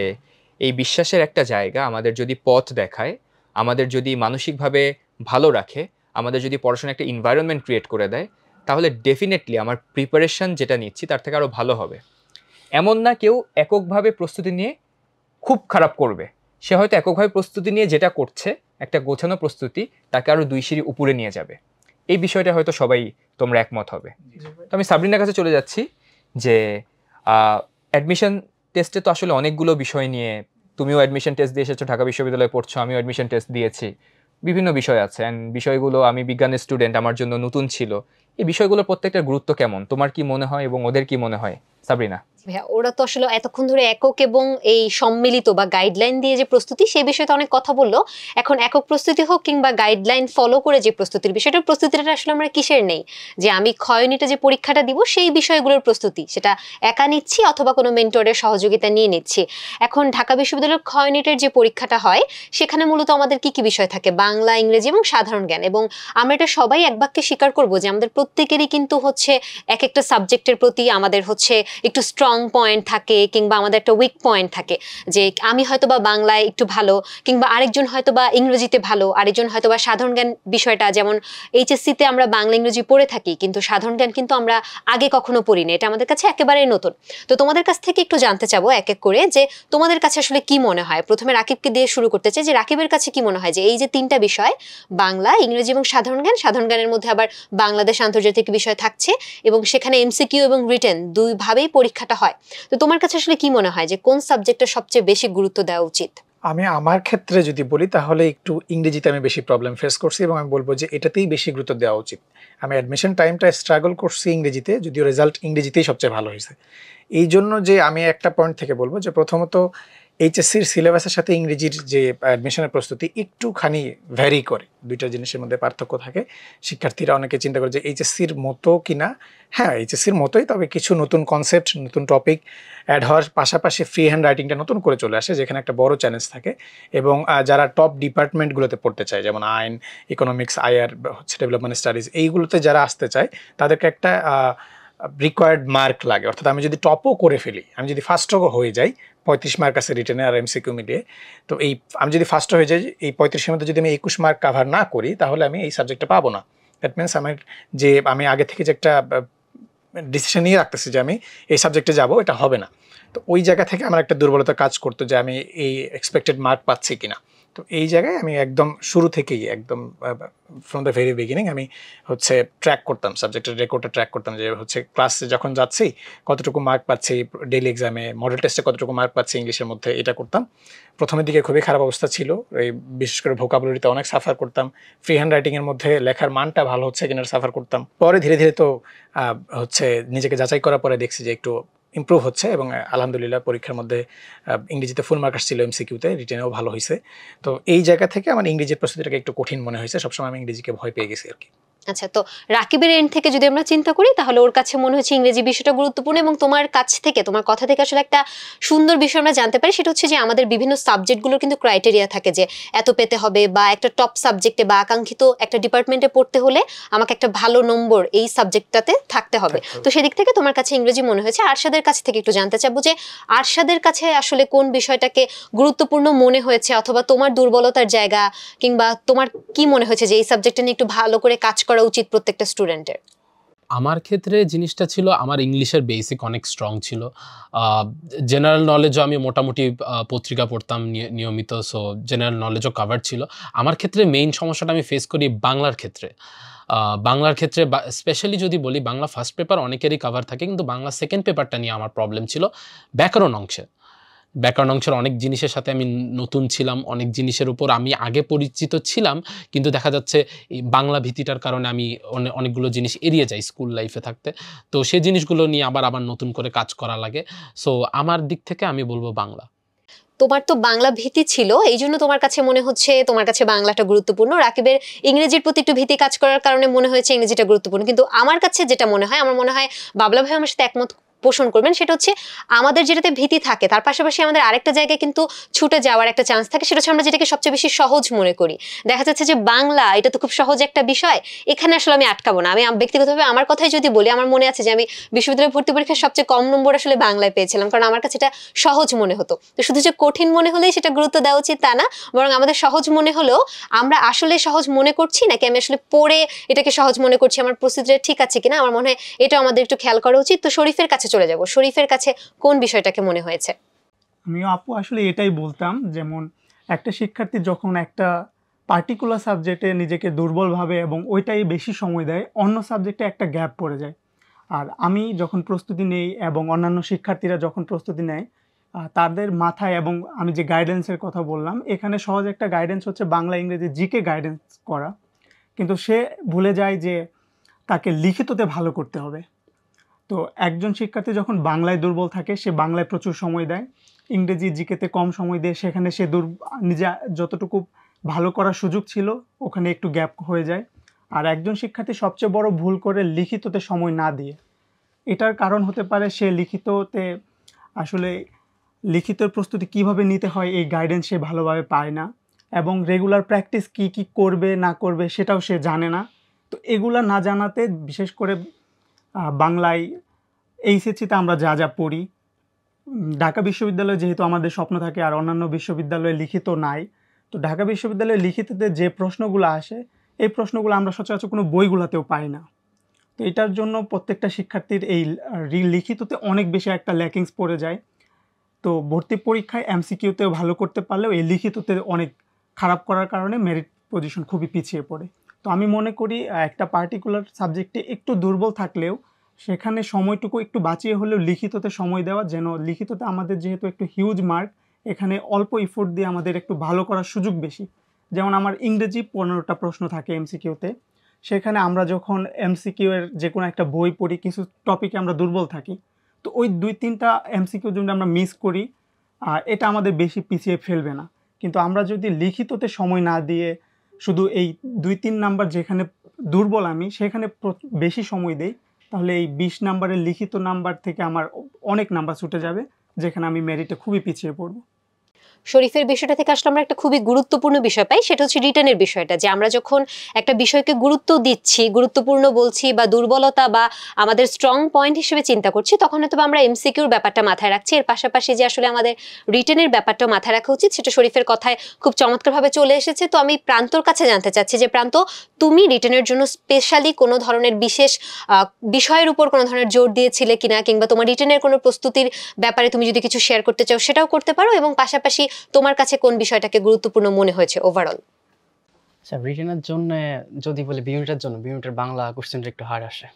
এই বিশ্বাসের একটা জায়গা আমাদের যদি পথ দেখায় আমাদের যদি মানসিকভাবে ভালো রাখে আমাদের যদি পড়াশোনা একটা এনভায়রনমেন্ট ক্রিয়েট করে দেয় তাহলে ডেফিনেটলি আমার প্রিপারেশন যেটা নিচ্ছি তার থেকে আরও ভালো হবে এমন না কেউ এককভাবে প্রস্তুতি নিয়ে খুব খারাপ করবে সে হয়তো এককভাবে প্রস্তুতি নিয়ে যেটা করছে একটা গোছানো প্রস্তুতি তাকে আরও দুই সিঁড়ি উপরে নিয়ে যাবে এই বিষয়টা হয়তো সবাই তোমরা একমত হবে তো আমি সাবরিনার কাছে চলে যাচ্ছি যে অ্যাডমিশন টেস্টে তো আসলে অনেকগুলো বিষয় নিয়ে তুমিও অ্যাডমিশন টেস্ট দিয়ে এসেছো ঢাকা বিশ্ববিদ্যালয়ে পড়ছো আমিও অ্যাডমিশন টেস্ট দিয়েছি বিভিন্ন বিষয় আছে অ্যান্ড বিষয়গুলো আমি বিজ্ঞানের স্টুডেন্ট আমার জন্য নতুন ছিল এই বিষয়গুলোর প্রত্যেকটার গুরুত্ব কেমন তোমার কি মনে হয় এবং ওদের কি মনে হয় সাবরিনা ওরা তো আসলে এতক্ষণ ধরে একক এবং এই সম্মিলিত বা গাইডলাইন দিয়ে যে প্রস্তুতি সেই বিষয়ে তো অনেক কথা বললো এখন একক প্রস্তুতি হোক কিংবা গাইডলাইন ফলো করে যে প্রস্তুতির বিষয়টা প্রস্তুতিটা আসলে আমরা কিসের নেই যে আমি ক্ষয়নিটা যে পরীক্ষাটা দিব সেই বিষয়গুলোর প্রস্তুতি সেটা একা নিচ্ছি অথবা কোনো মেন্টরের সহযোগিতা নিয়ে নিচ্ছি এখন ঢাকা বিশ্ববিদ্যালয়ের ক্ষয়নিটের যে পরীক্ষাটা হয় সেখানে মূলত আমাদের কি কি বিষয় থাকে বাংলা ইংরেজি এবং সাধারণ জ্ঞান এবং আমরা এটা সবাই এক বাক্যে স্বীকার করবো যে আমাদের প্রত্যেকেরই কিন্তু হচ্ছে এক একটা সাবজেক্টের প্রতি আমাদের হচ্ছে একটু স্ট্রং পয়েন্ট থাকে কিংবা আমাদের একটা উইক পয়েন্ট থাকে যে আমি হয়তো বা বাংলায় একটু ভালো কিংবা আরেকজন হয়তো বা ইংরেজিতে ভালো আরেকজন হয়তো বা সাধারণ জ্ঞান বিষয়টা যেমন এইচএসসিতে আমরা বাংলা ইংরেজি পড়ে থাকি কিন্তু সাধারণ জ্ঞান কিন্তু আমরা আগে কখনো পড়িনি এটা আমাদের কাছে একেবারেই নতুন তো তোমাদের কাছ থেকে একটু জানতে চাবো এক এক করে যে তোমাদের কাছে আসলে কি মনে হয় প্রথমে রাকিবকে দিয়ে শুরু করতে চাই যে রাকিবের কাছে কি মনে হয় যে এই যে তিনটা বিষয় বাংলা ইংরেজি এবং সাধারণ জ্ঞান সাধারণ জ্ঞানের মধ্যে আবার বাংলাদেশ আন্তর্জাতিক বিষয় থাকছে এবং সেখানে এমসিকিউ এবং রিটেন দুইভাবেই অনুযায়ী পরীক্ষাটা হয় তো তোমার কাছে আসলে কি মনে হয় যে কোন সাবজেক্টটা সবচেয়ে বেশি গুরুত্ব দেওয়া উচিত আমি আমার ক্ষেত্রে যদি বলি তাহলে একটু ইংরেজিতে আমি বেশি প্রবলেম ফেস করছি এবং আমি বলবো যে এটাতেই বেশি গুরুত্ব দেওয়া উচিত আমি অ্যাডমিশন টাইমটা স্ট্রাগল করছি ইংরেজিতে যদিও রেজাল্ট ইংরেজিতেই সবচেয়ে ভালো হয়েছে এই জন্য যে আমি একটা পয়েন্ট থেকে বলবো যে প্রথমত এইচএসসির সিলেবাসের সাথে ইংরেজির যে অ্যাডমিশনের প্রস্তুতি একটুখানি ভ্যারি করে দুইটা জিনিসের মধ্যে পার্থক্য থাকে শিক্ষার্থীরা অনেকে চিন্তা করে যে এইচএসসির মতো কি না হ্যাঁ এইচএসসির মতোই তবে কিছু নতুন কনসেপ্ট নতুন টপিক অ্যাড হওয়ার পাশাপাশি ফ্রি হ্যান্ড রাইটিংটা নতুন করে চলে আসে যেখানে একটা বড় চ্যালেঞ্জ থাকে এবং যারা টপ ডিপার্টমেন্টগুলোতে পড়তে চায় যেমন আইন ইকোনমিক্স আইআর হচ্ছে ডেভেলপমেন্ট স্টাডিজ এইগুলোতে যারা আসতে চায় তাদেরকে একটা রিকোয়ার্ড মার্ক লাগে অর্থাৎ আমি যদি টপও করে ফেলি আমি যদি ফার্স্টও হয়ে যাই পঁয়ত্রিশ মার্ক আছে রিটার্নে আর এমসিকিউ মিলিয়ে তো এই আমি যদি ফার্স্ট হয়ে যাই এই পঁয়ত্রিশের মধ্যে যদি আমি একুশ মার্ক কাভার না করি তাহলে আমি এই সাবজেক্টটা পাবো না দ্যাট মিনস আমার যে আমি আগে থেকে যে একটা ডিসিশন নিয়ে রাখতেছি যে আমি এই সাবজেক্টে যাব এটা হবে না তো ওই জায়গা থেকে আমার একটা দুর্বলতা কাজ করতো যে আমি এই এক্সপেক্টেড মার্ক পাচ্ছি কিনা তো এই জায়গায় আমি একদম শুরু থেকেই একদম ফ্রম দ্য ভেরি বিগিনিং আমি হচ্ছে ট্র্যাক করতাম সাবজেক্টের রেকর্ডটা ট্র্যাক করতাম যে হচ্ছে ক্লাসে যখন যাচ্ছি কতটুকু মার্ক পাচ্ছি ডেলি এক্সামে মডেল টেস্টে কতটুকু মার্ক পাচ্ছি ইংলিশের মধ্যে এটা করতাম প্রথমের দিকে খুবই খারাপ অবস্থা ছিল এই বিশেষ করে ভোকাবুলারিতে অনেক সাফার করতাম ফ্রি হ্যান্ড রাইটিংয়ের মধ্যে লেখার মানটা ভালো হচ্ছে কিনা সাফার করতাম পরে ধীরে ধীরে তো হচ্ছে নিজেকে যাচাই করার পরে দেখছি যে একটু ইম্প্রুভ হচ্ছে এবং আলহামদুলিল্লাহ পরীক্ষার মধ্যে ইংরেজিতে ফুল ছিল এম সিকিউতে রিটেনেও ভালো হয়েছে তো এই জায়গা থেকে আমার ইংরেজির প্রস্তুতিটাকে একটু কঠিন মনে হয়েছে সবসময় আমি ইংরেজিকে ভয় পেয়ে গেছি আর কি আচ্ছা তো রাকিবের এন্ড থেকে যদি আমরা চিন্তা করি তাহলে ওর কাছে মনে হচ্ছে ইংরেজি বিষয়টা গুরুত্বপূর্ণ এবং তোমার কাছ থেকে তোমার কথা থেকে আসলে একটা সুন্দর বিষয় আমরা জানতে পারি সেটা হচ্ছে যে আমাদের বিভিন্ন সাবজেক্টগুলোর কিন্তু ক্রাইটেরিয়া থাকে যে এত পেতে হবে বা একটা টপ সাবজেক্টে বা আকাঙ্ক্ষিত একটা ডিপার্টমেন্টে পড়তে হলে আমাকে একটা ভালো নম্বর এই সাবজেক্টটাতে থাকতে হবে তো সেদিক থেকে তোমার কাছে ইংরেজি মনে হয়েছে আরশাদের কাছ থেকে একটু জানতে চাবো যে আরশাদের কাছে আসলে কোন বিষয়টাকে গুরুত্বপূর্ণ মনে হয়েছে অথবা তোমার দুর্বলতার জায়গা কিংবা তোমার কি মনে হয়েছে যে এই সাবজেক্টটা নিয়ে একটু ভালো করে কাজ করা করা উচিত প্রত্যেকটা স্টুডেন্টের আমার ক্ষেত্রে জিনিসটা ছিল আমার ইংলিশের বেসিক অনেক স্ট্রং ছিল জেনারেল নলেজও আমি মোটামুটি পত্রিকা পড়তাম নিয়মিত সো জেনারেল নলেজও কাভার ছিল আমার ক্ষেত্রে মেইন সমস্যাটা আমি ফেস করি বাংলার ক্ষেত্রে বাংলার ক্ষেত্রে স্পেশালি যদি বলি বাংলা ফার্স্ট পেপার অনেকেরই কাভার থাকে কিন্তু বাংলা সেকেন্ড পেপারটা নিয়ে আমার প্রবলেম ছিল ব্যাকরণ অংশে ব্যাকরণ অংশের অনেক জিনিসের সাথে আমি নতুন ছিলাম অনেক জিনিসের উপর আমি আগে পরিচিত ছিলাম কিন্তু দেখা যাচ্ছে বাংলা ভীতিটার কারণে আমি অনেকগুলো জিনিস এড়িয়ে যাই স্কুল লাইফে থাকতে তো সেই জিনিসগুলো নিয়ে আবার আবার নতুন করে কাজ করা লাগে সো আমার দিক থেকে আমি বলবো বাংলা তোমার তো বাংলা ভীতি ছিল এই জন্য তোমার কাছে মনে হচ্ছে তোমার কাছে বাংলাটা গুরুত্বপূর্ণ রাকিবের ইংরেজির প্রতি একটু ভীতি কাজ করার কারণে মনে হয়েছে ইংরেজিটা গুরুত্বপূর্ণ কিন্তু আমার কাছে যেটা মনে হয় আমার মনে হয় বাবলা ভাই আমার সাথে একমত পোষণ করবেন সেটা হচ্ছে আমাদের যেটাতে ভীতি থাকে তার পাশাপাশি আমাদের আরেকটা জায়গায় কিন্তু ছুটে যাওয়ার একটা চান্স থাকে সেটা হচ্ছে আমরা যেটাকে সবচেয়ে বেশি সহজ মনে করি দেখা যাচ্ছে যে বাংলা এটা তো খুব সহজ একটা বিষয় এখানে আসলে আমি আটকাবো না আমি ব্যক্তিগতভাবে আমার কথাই যদি বলি আমার মনে আছে যে আমি বিশ্ববিদ্যালয় ভর্তি পরীক্ষার সবচেয়ে কম নম্বর আসলে বাংলায় পেয়েছিলাম কারণ আমার কাছে এটা সহজ মনে হতো তো শুধু যে কঠিন মনে হলেই সেটা গুরুত্ব দেওয়া উচিত তা না বরং আমাদের সহজ মনে হলেও আমরা আসলে সহজ মনে করছি নাকি আমি আসলে পড়ে এটাকে সহজ মনে করছি আমার প্রস্তুতিটা ঠিক আছে কিনা আমার মনে হয় এটাও আমাদের একটু খেয়াল করা উচিত তো শরীফের কাছে চলে যাব শরীফের কাছে কোন বিষয়টাকে মনে হয়েছে আমি আপু আসলে এটাই বলতাম যেমন একটা শিক্ষার্থী যখন একটা পার্টিকুলার সাবজেক্টে নিজেকে দুর্বলভাবে এবং ওইটাই বেশি সময় দেয় অন্য সাবজেক্টে একটা গ্যাপ পড়ে যায় আর আমি যখন প্রস্তুতি নেই এবং অন্যান্য শিক্ষার্থীরা যখন প্রস্তুতি নেয় তাদের মাথায় এবং আমি যে গাইডেন্সের কথা বললাম এখানে সহজ একটা গাইডেন্স হচ্ছে বাংলা ইংরেজি জিকে গাইডেন্স করা কিন্তু সে ভুলে যায় যে তাকে লিখিততে ভালো করতে হবে তো একজন শিক্ষার্থী যখন বাংলায় দুর্বল থাকে সে বাংলায় প্রচুর সময় দেয় ইংরেজি জিকেতে কম সময় দিয়ে সেখানে সে দুর নিজে যতটুকু ভালো করার সুযোগ ছিল ওখানে একটু গ্যাপ হয়ে যায় আর একজন শিক্ষার্থী সবচেয়ে বড় ভুল করে লিখিততে সময় না দিয়ে এটার কারণ হতে পারে সে লিখিততে আসলে লিখিত প্রস্তুতি কিভাবে নিতে হয় এই গাইডেন্স সে ভালোভাবে পায় না এবং রেগুলার প্র্যাকটিস কি কি করবে না করবে সেটাও সে জানে না তো এগুলা না জানাতে বিশেষ করে বাংলায় এইচএসসিতে e আমরা যা যা পড়ি ঢাকা বিশ্ববিদ্যালয়ে যেহেতু আমাদের স্বপ্ন থাকে আর অন্যান্য বিশ্ববিদ্যালয়ে লিখিত নাই তো ঢাকা বিশ্ববিদ্যালয়ে লিখিততে যে প্রশ্নগুলো আসে এই প্রশ্নগুলো আমরা সচরাচর কোনো বইগুলোতেও পাই না তো এটার জন্য প্রত্যেকটা শিক্ষার্থীর এই লিখিততে অনেক বেশি একটা ল্যাকিংস পড়ে যায় তো ভর্তি পরীক্ষায় এমসিকিউতেও ভালো করতে পারলেও এই লিখিততে অনেক খারাপ করার কারণে মেরিট পজিশন খুবই পিছিয়ে পড়ে তো আমি মনে করি একটা পার্টিকুলার সাবজেক্টে একটু দুর্বল থাকলেও সেখানে সময়টুকু একটু বাঁচিয়ে হলেও লিখিততে সময় দেওয়া যেন লিখিততে আমাদের যেহেতু একটু হিউজ মার্ক এখানে অল্প ইফোর্ট দিয়ে আমাদের একটু ভালো করার সুযোগ বেশি যেমন আমার ইংরেজি পনেরোটা প্রশ্ন থাকে এমসিকিউতে সেখানে আমরা যখন এমসিকিউ এর যে কোনো একটা বই পড়ি কিছু টপিকে আমরা দুর্বল থাকি তো ওই দুই তিনটা এমসিকিউ যদি আমরা মিস করি এটা আমাদের বেশি পিছিয়ে ফেলবে না কিন্তু আমরা যদি লিখিততে সময় না দিয়ে শুধু এই দুই তিন নাম্বার যেখানে দুর্বল আমি সেখানে বেশি সময় দেই তাহলে এই বিশ নাম্বারের লিখিত নাম্বার থেকে আমার অনেক নাম্বার ছুটে যাবে যেখানে আমি মেরিটে খুবই পিছিয়ে পড়বো শরীফের বিষয়টা থেকে আসলে আমরা একটা খুবই গুরুত্বপূর্ণ বিষয় পাই সেটা হচ্ছে রিটার্নের বিষয়টা যে আমরা যখন একটা বিষয়কে গুরুত্ব দিচ্ছি গুরুত্বপূর্ণ বলছি বা দুর্বলতা বা আমাদের স্ট্রং পয়েন্ট হিসেবে চিন্তা করছি তখন হয়তো আমরা এমসিকিউর ব্যাপারটা মাথায় রাখছি এর পাশাপাশি যে আসলে আমাদের রিটার্নের ব্যাপারটাও মাথায় রাখা উচিত সেটা শরীফের কথায় খুব চমৎকারভাবে চলে এসেছে তো আমি প্রান্তর কাছে জানতে চাচ্ছি যে প্রান্ত তুমি রিটার্নের জন্য স্পেশালি কোনো ধরনের বিশেষ বিষয়ের উপর কোনো ধরনের জোর দিয়েছিলে কিনা কিংবা তোমার রিটার্নের কোনো প্রস্তুতির ব্যাপারে তুমি যদি কিছু শেয়ার করতে চাও সেটাও করতে পারো এবং পাশাপাশি তোমার কাছে কোন বিষয়টাকে গুরুত্বপূর্ণ মনে হয়েছে ওভারঅল আচ্ছা রিটেনের জন্য যদি বলি বিউনিটের জন্য বিউনিটের বাংলা কোশ্চেনটা একটু হার আসে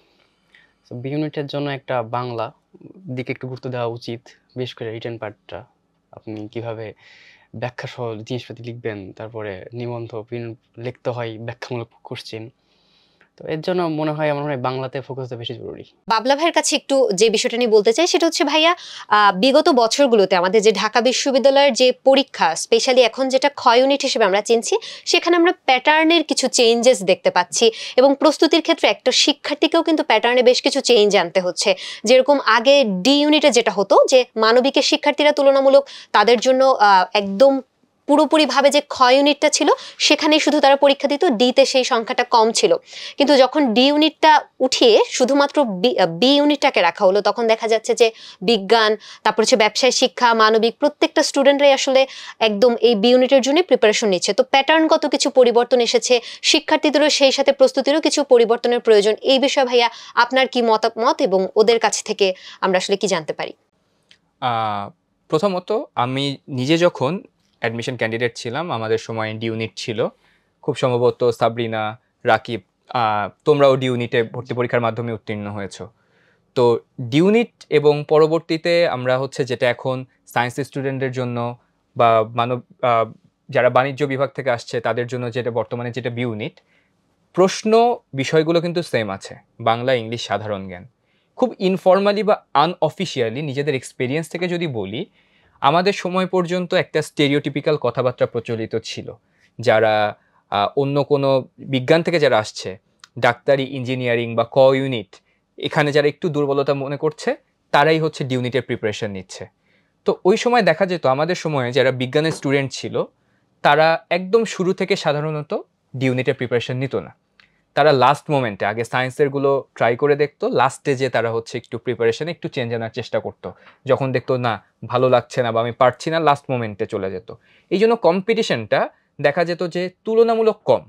বিউনিটের জন্য একটা বাংলা দিকে একটু গুরুত্ব দেওয়া উচিত বিশেষ করে রিটার্ন পার্টটা আপনি কিভাবে ব্যাখ্যা সহ জিনিসপাতি লিখবেন তারপরে নিবন্ধ লিখতে হয় ব্যাখ্যামূলক কোশ্চেন তো এর জন্য মনে হয় আমার মনে হয় বাংলাতে ফোকাস দেওয়া বেশি জরুরি বাবলা ভাইয়ের কাছে একটু যে বিষয়টা নিয়ে বলতে চাই সেটা হচ্ছে ভাইয়া বিগত বছরগুলোতে আমাদের যে ঢাকা বিশ্ববিদ্যালয়ের যে পরীক্ষা স্পেশালি এখন যেটা ক্ষয় ইউনিট হিসেবে আমরা চিনছি সেখানে আমরা প্যাটার্নের কিছু চেঞ্জেস দেখতে পাচ্ছি এবং প্রস্তুতির ক্ষেত্রে একটা শিক্ষার্থীকেও কিন্তু প্যাটার্নে বেশ কিছু চেঞ্জ আনতে হচ্ছে যেরকম আগে ডি ইউনিটে যেটা হতো যে মানবিকের শিক্ষার্থীরা তুলনামূলক তাদের জন্য একদম পুরোপুরিভাবে যে খ ইউনিটটা ছিল সেখানেই শুধু তারা পরীক্ষা দিত ডিতে সেই সংখ্যাটা কম ছিল কিন্তু যখন ডি ইউনিটটা উঠিয়ে শুধুমাত্র বি ইউনিটটাকে রাখা হলো তখন দেখা যাচ্ছে যে বিজ্ঞান তারপর হচ্ছে ব্যবসায় শিক্ষা মানবিক প্রত্যেকটা স্টুডেন্টরাই আসলে একদম এই বি ইউনিটের জন্য প্রিপারেশন নিচ্ছে তো প্যাটার্ন কত কিছু পরিবর্তন এসেছে শিক্ষার্থীদেরও সেই সাথে প্রস্তুতিরও কিছু পরিবর্তনের প্রয়োজন এই বিষয়ে ভাইয়া আপনার কি মতামত এবং ওদের কাছ থেকে আমরা আসলে কি জানতে পারি প্রথমত আমি নিজে যখন অ্যাডমিশন ক্যান্ডিডেট ছিলাম আমাদের সময় ডি ইউনিট ছিল খুব সম্ভবত সাবরিনা রাকিব তোমরাও ডি ইউনিটে ভর্তি পরীক্ষার মাধ্যমে উত্তীর্ণ হয়েছো তো ডি ইউনিট এবং পরবর্তীতে আমরা হচ্ছে যেটা এখন সায়েন্স স্টুডেন্টদের জন্য বা মানব যারা বাণিজ্য বিভাগ থেকে আসছে তাদের জন্য যেটা বর্তমানে যেটা বি ইউনিট প্রশ্ন বিষয়গুলো কিন্তু সেম আছে বাংলা ইংলিশ সাধারণ জ্ঞান খুব ইনফর্মালি বা আনঅফিসিয়ালি নিজেদের এক্সপিরিয়েন্স থেকে যদি বলি আমাদের সময় পর্যন্ত একটা স্টেরিওটিপিক্যাল কথাবার্তা প্রচলিত ছিল যারা অন্য কোনো বিজ্ঞান থেকে যারা আসছে ডাক্তারি ইঞ্জিনিয়ারিং বা ক ইউনিট এখানে যারা একটু দুর্বলতা মনে করছে তারাই হচ্ছে ডিউনিটের প্রিপারেশন নিচ্ছে তো ওই সময় দেখা যেত আমাদের সময়ে যারা বিজ্ঞানের স্টুডেন্ট ছিল তারা একদম শুরু থেকে সাধারণত ডিউনিটের প্রিপারেশন নিত না তারা লাস্ট মোমেন্টে আগে সায়েন্সেরগুলো ট্রাই করে দেখতো লাস্টে যে তারা হচ্ছে একটু প্রিপারেশানে একটু চেঞ্জ আনার চেষ্টা করতো যখন দেখতো না ভালো লাগছে না বা আমি পারছি না লাস্ট মোমেন্টে চলে যেত এই জন্য কম্পিটিশনটা দেখা যেত যে তুলনামূলক কম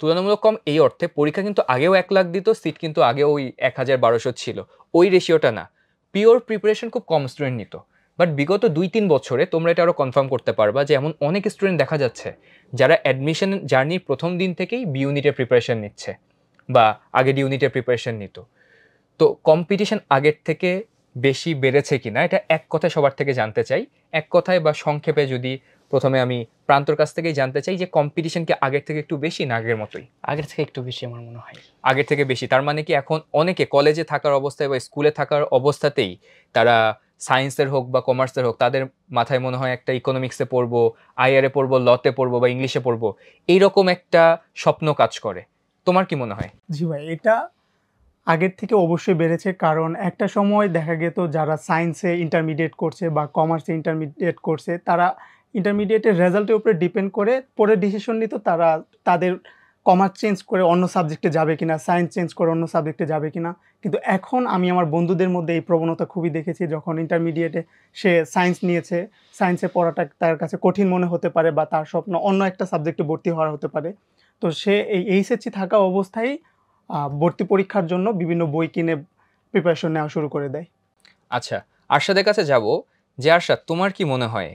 তুলনামূলক কম এই অর্থে পরীক্ষা কিন্তু আগেও এক লাখ দিত সিট কিন্তু আগে ওই এক হাজার বারোশো ছিল ওই রেশিওটা না পিওর প্রিপারেশন খুব কম স্টুডেন্ট নিত বাট বিগত দুই তিন বছরে তোমরা এটা আরও কনফার্ম করতে পারবা যে এমন অনেক স্টুডেন্ট দেখা যাচ্ছে যারা অ্যাডমিশন জার্নির প্রথম দিন থেকেই বি ইউনিটের প্রিপারেশন নিচ্ছে বা আগে ডি ইউনিটের প্রিপারেশান নিত তো কম্পিটিশন আগের থেকে বেশি বেড়েছে কি না এটা এক কথায় সবার থেকে জানতে চাই এক কথায় বা সংক্ষেপে যদি প্রথমে আমি প্রান্তর কাছ থেকেই জানতে চাই যে কম্পিটিশন কি আগের থেকে একটু বেশি না আগের মতোই আগের থেকে একটু বেশি আমার মনে হয় আগের থেকে বেশি তার মানে কি এখন অনেকে কলেজে থাকার অবস্থায় বা স্কুলে থাকার অবস্থাতেই তারা সায়েন্সের হোক বা কমার্সের হোক তাদের মাথায় মনে হয় একটা ইকোনমিক্সে পড়বো আইআরে পড়বো লতে পড়বো বা ইংলিশে পড়বো এইরকম একটা স্বপ্ন কাজ করে তোমার কি মনে হয় জি ভাই এটা আগের থেকে অবশ্যই বেড়েছে কারণ একটা সময় দেখা গেত যারা সায়েন্সে ইন্টারমিডিয়েট করছে বা কমার্সে ইন্টারমিডিয়েট করছে তারা ইন্টারমিডিয়েটের রেজাল্টের উপরে ডিপেন্ড করে পরে ডিসিশন নিত তারা তাদের কমার্স চেঞ্জ করে অন্য সাবজেক্টে যাবে কিনা সায়েন্স চেঞ্জ করে অন্য সাবজেক্টে যাবে কিনা কিন্তু এখন আমি আমার বন্ধুদের মধ্যে এই প্রবণতা খুবই দেখেছি যখন ইন্টারমিডিয়েটে সে সায়েন্স নিয়েছে সায়েন্সে পড়াটা তার কাছে কঠিন মনে হতে পারে বা তার স্বপ্ন অন্য একটা সাবজেক্টে ভর্তি হওয়ার হতে পারে তো সে এই এইচএসসি থাকা অবস্থায় ভর্তি পরীক্ষার জন্য বিভিন্ন বই কিনে প্রিপারেশন নেওয়া শুরু করে দেয় আচ্ছা আরশাদের কাছে যাব যে আরশাদ তোমার কি মনে হয়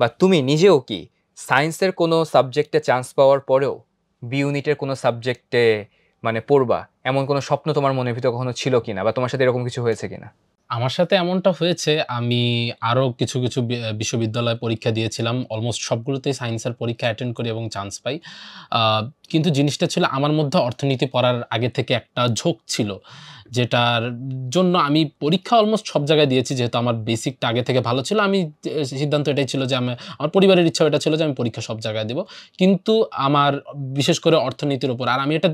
বা তুমি নিজেও কি সায়েন্সের কোনো সাবজেক্টে চান্স পাওয়ার পরেও বি ইউনিটের কোনো সাবজেক্টে মানে পড়বা এমন কোনো স্বপ্ন তোমার মনের ভিতরে কখনো ছিল কিনা বা তোমার সাথে এরকম কিছু হয়েছে কিনা আমার সাথে এমনটা হয়েছে আমি আরও কিছু কিছু বিশ্ববিদ্যালয়ে পরীক্ষা দিয়েছিলাম অলমোস্ট সবগুলোতেই সায়েন্সের পরীক্ষা অ্যাটেন্ড করি এবং চান্স পাই কিন্তু জিনিসটা ছিল আমার মধ্যে অর্থনীতি পড়ার আগে থেকে একটা ঝোঁক ছিল যেটার জন্য আমি পরীক্ষা অলমোস্ট সব জায়গায় দিয়েছি যেহেতু আমার বেসিকটা আগে থেকে ভালো ছিল আমি সিদ্ধান্ত এটাই ছিল যে আমি আমার পরিবারের ইচ্ছা এটা ছিল যে আমি পরীক্ষা সব জায়গায় দেবো কিন্তু আমার বিশেষ করে অর্থনীতির ওপর আর আমি এটা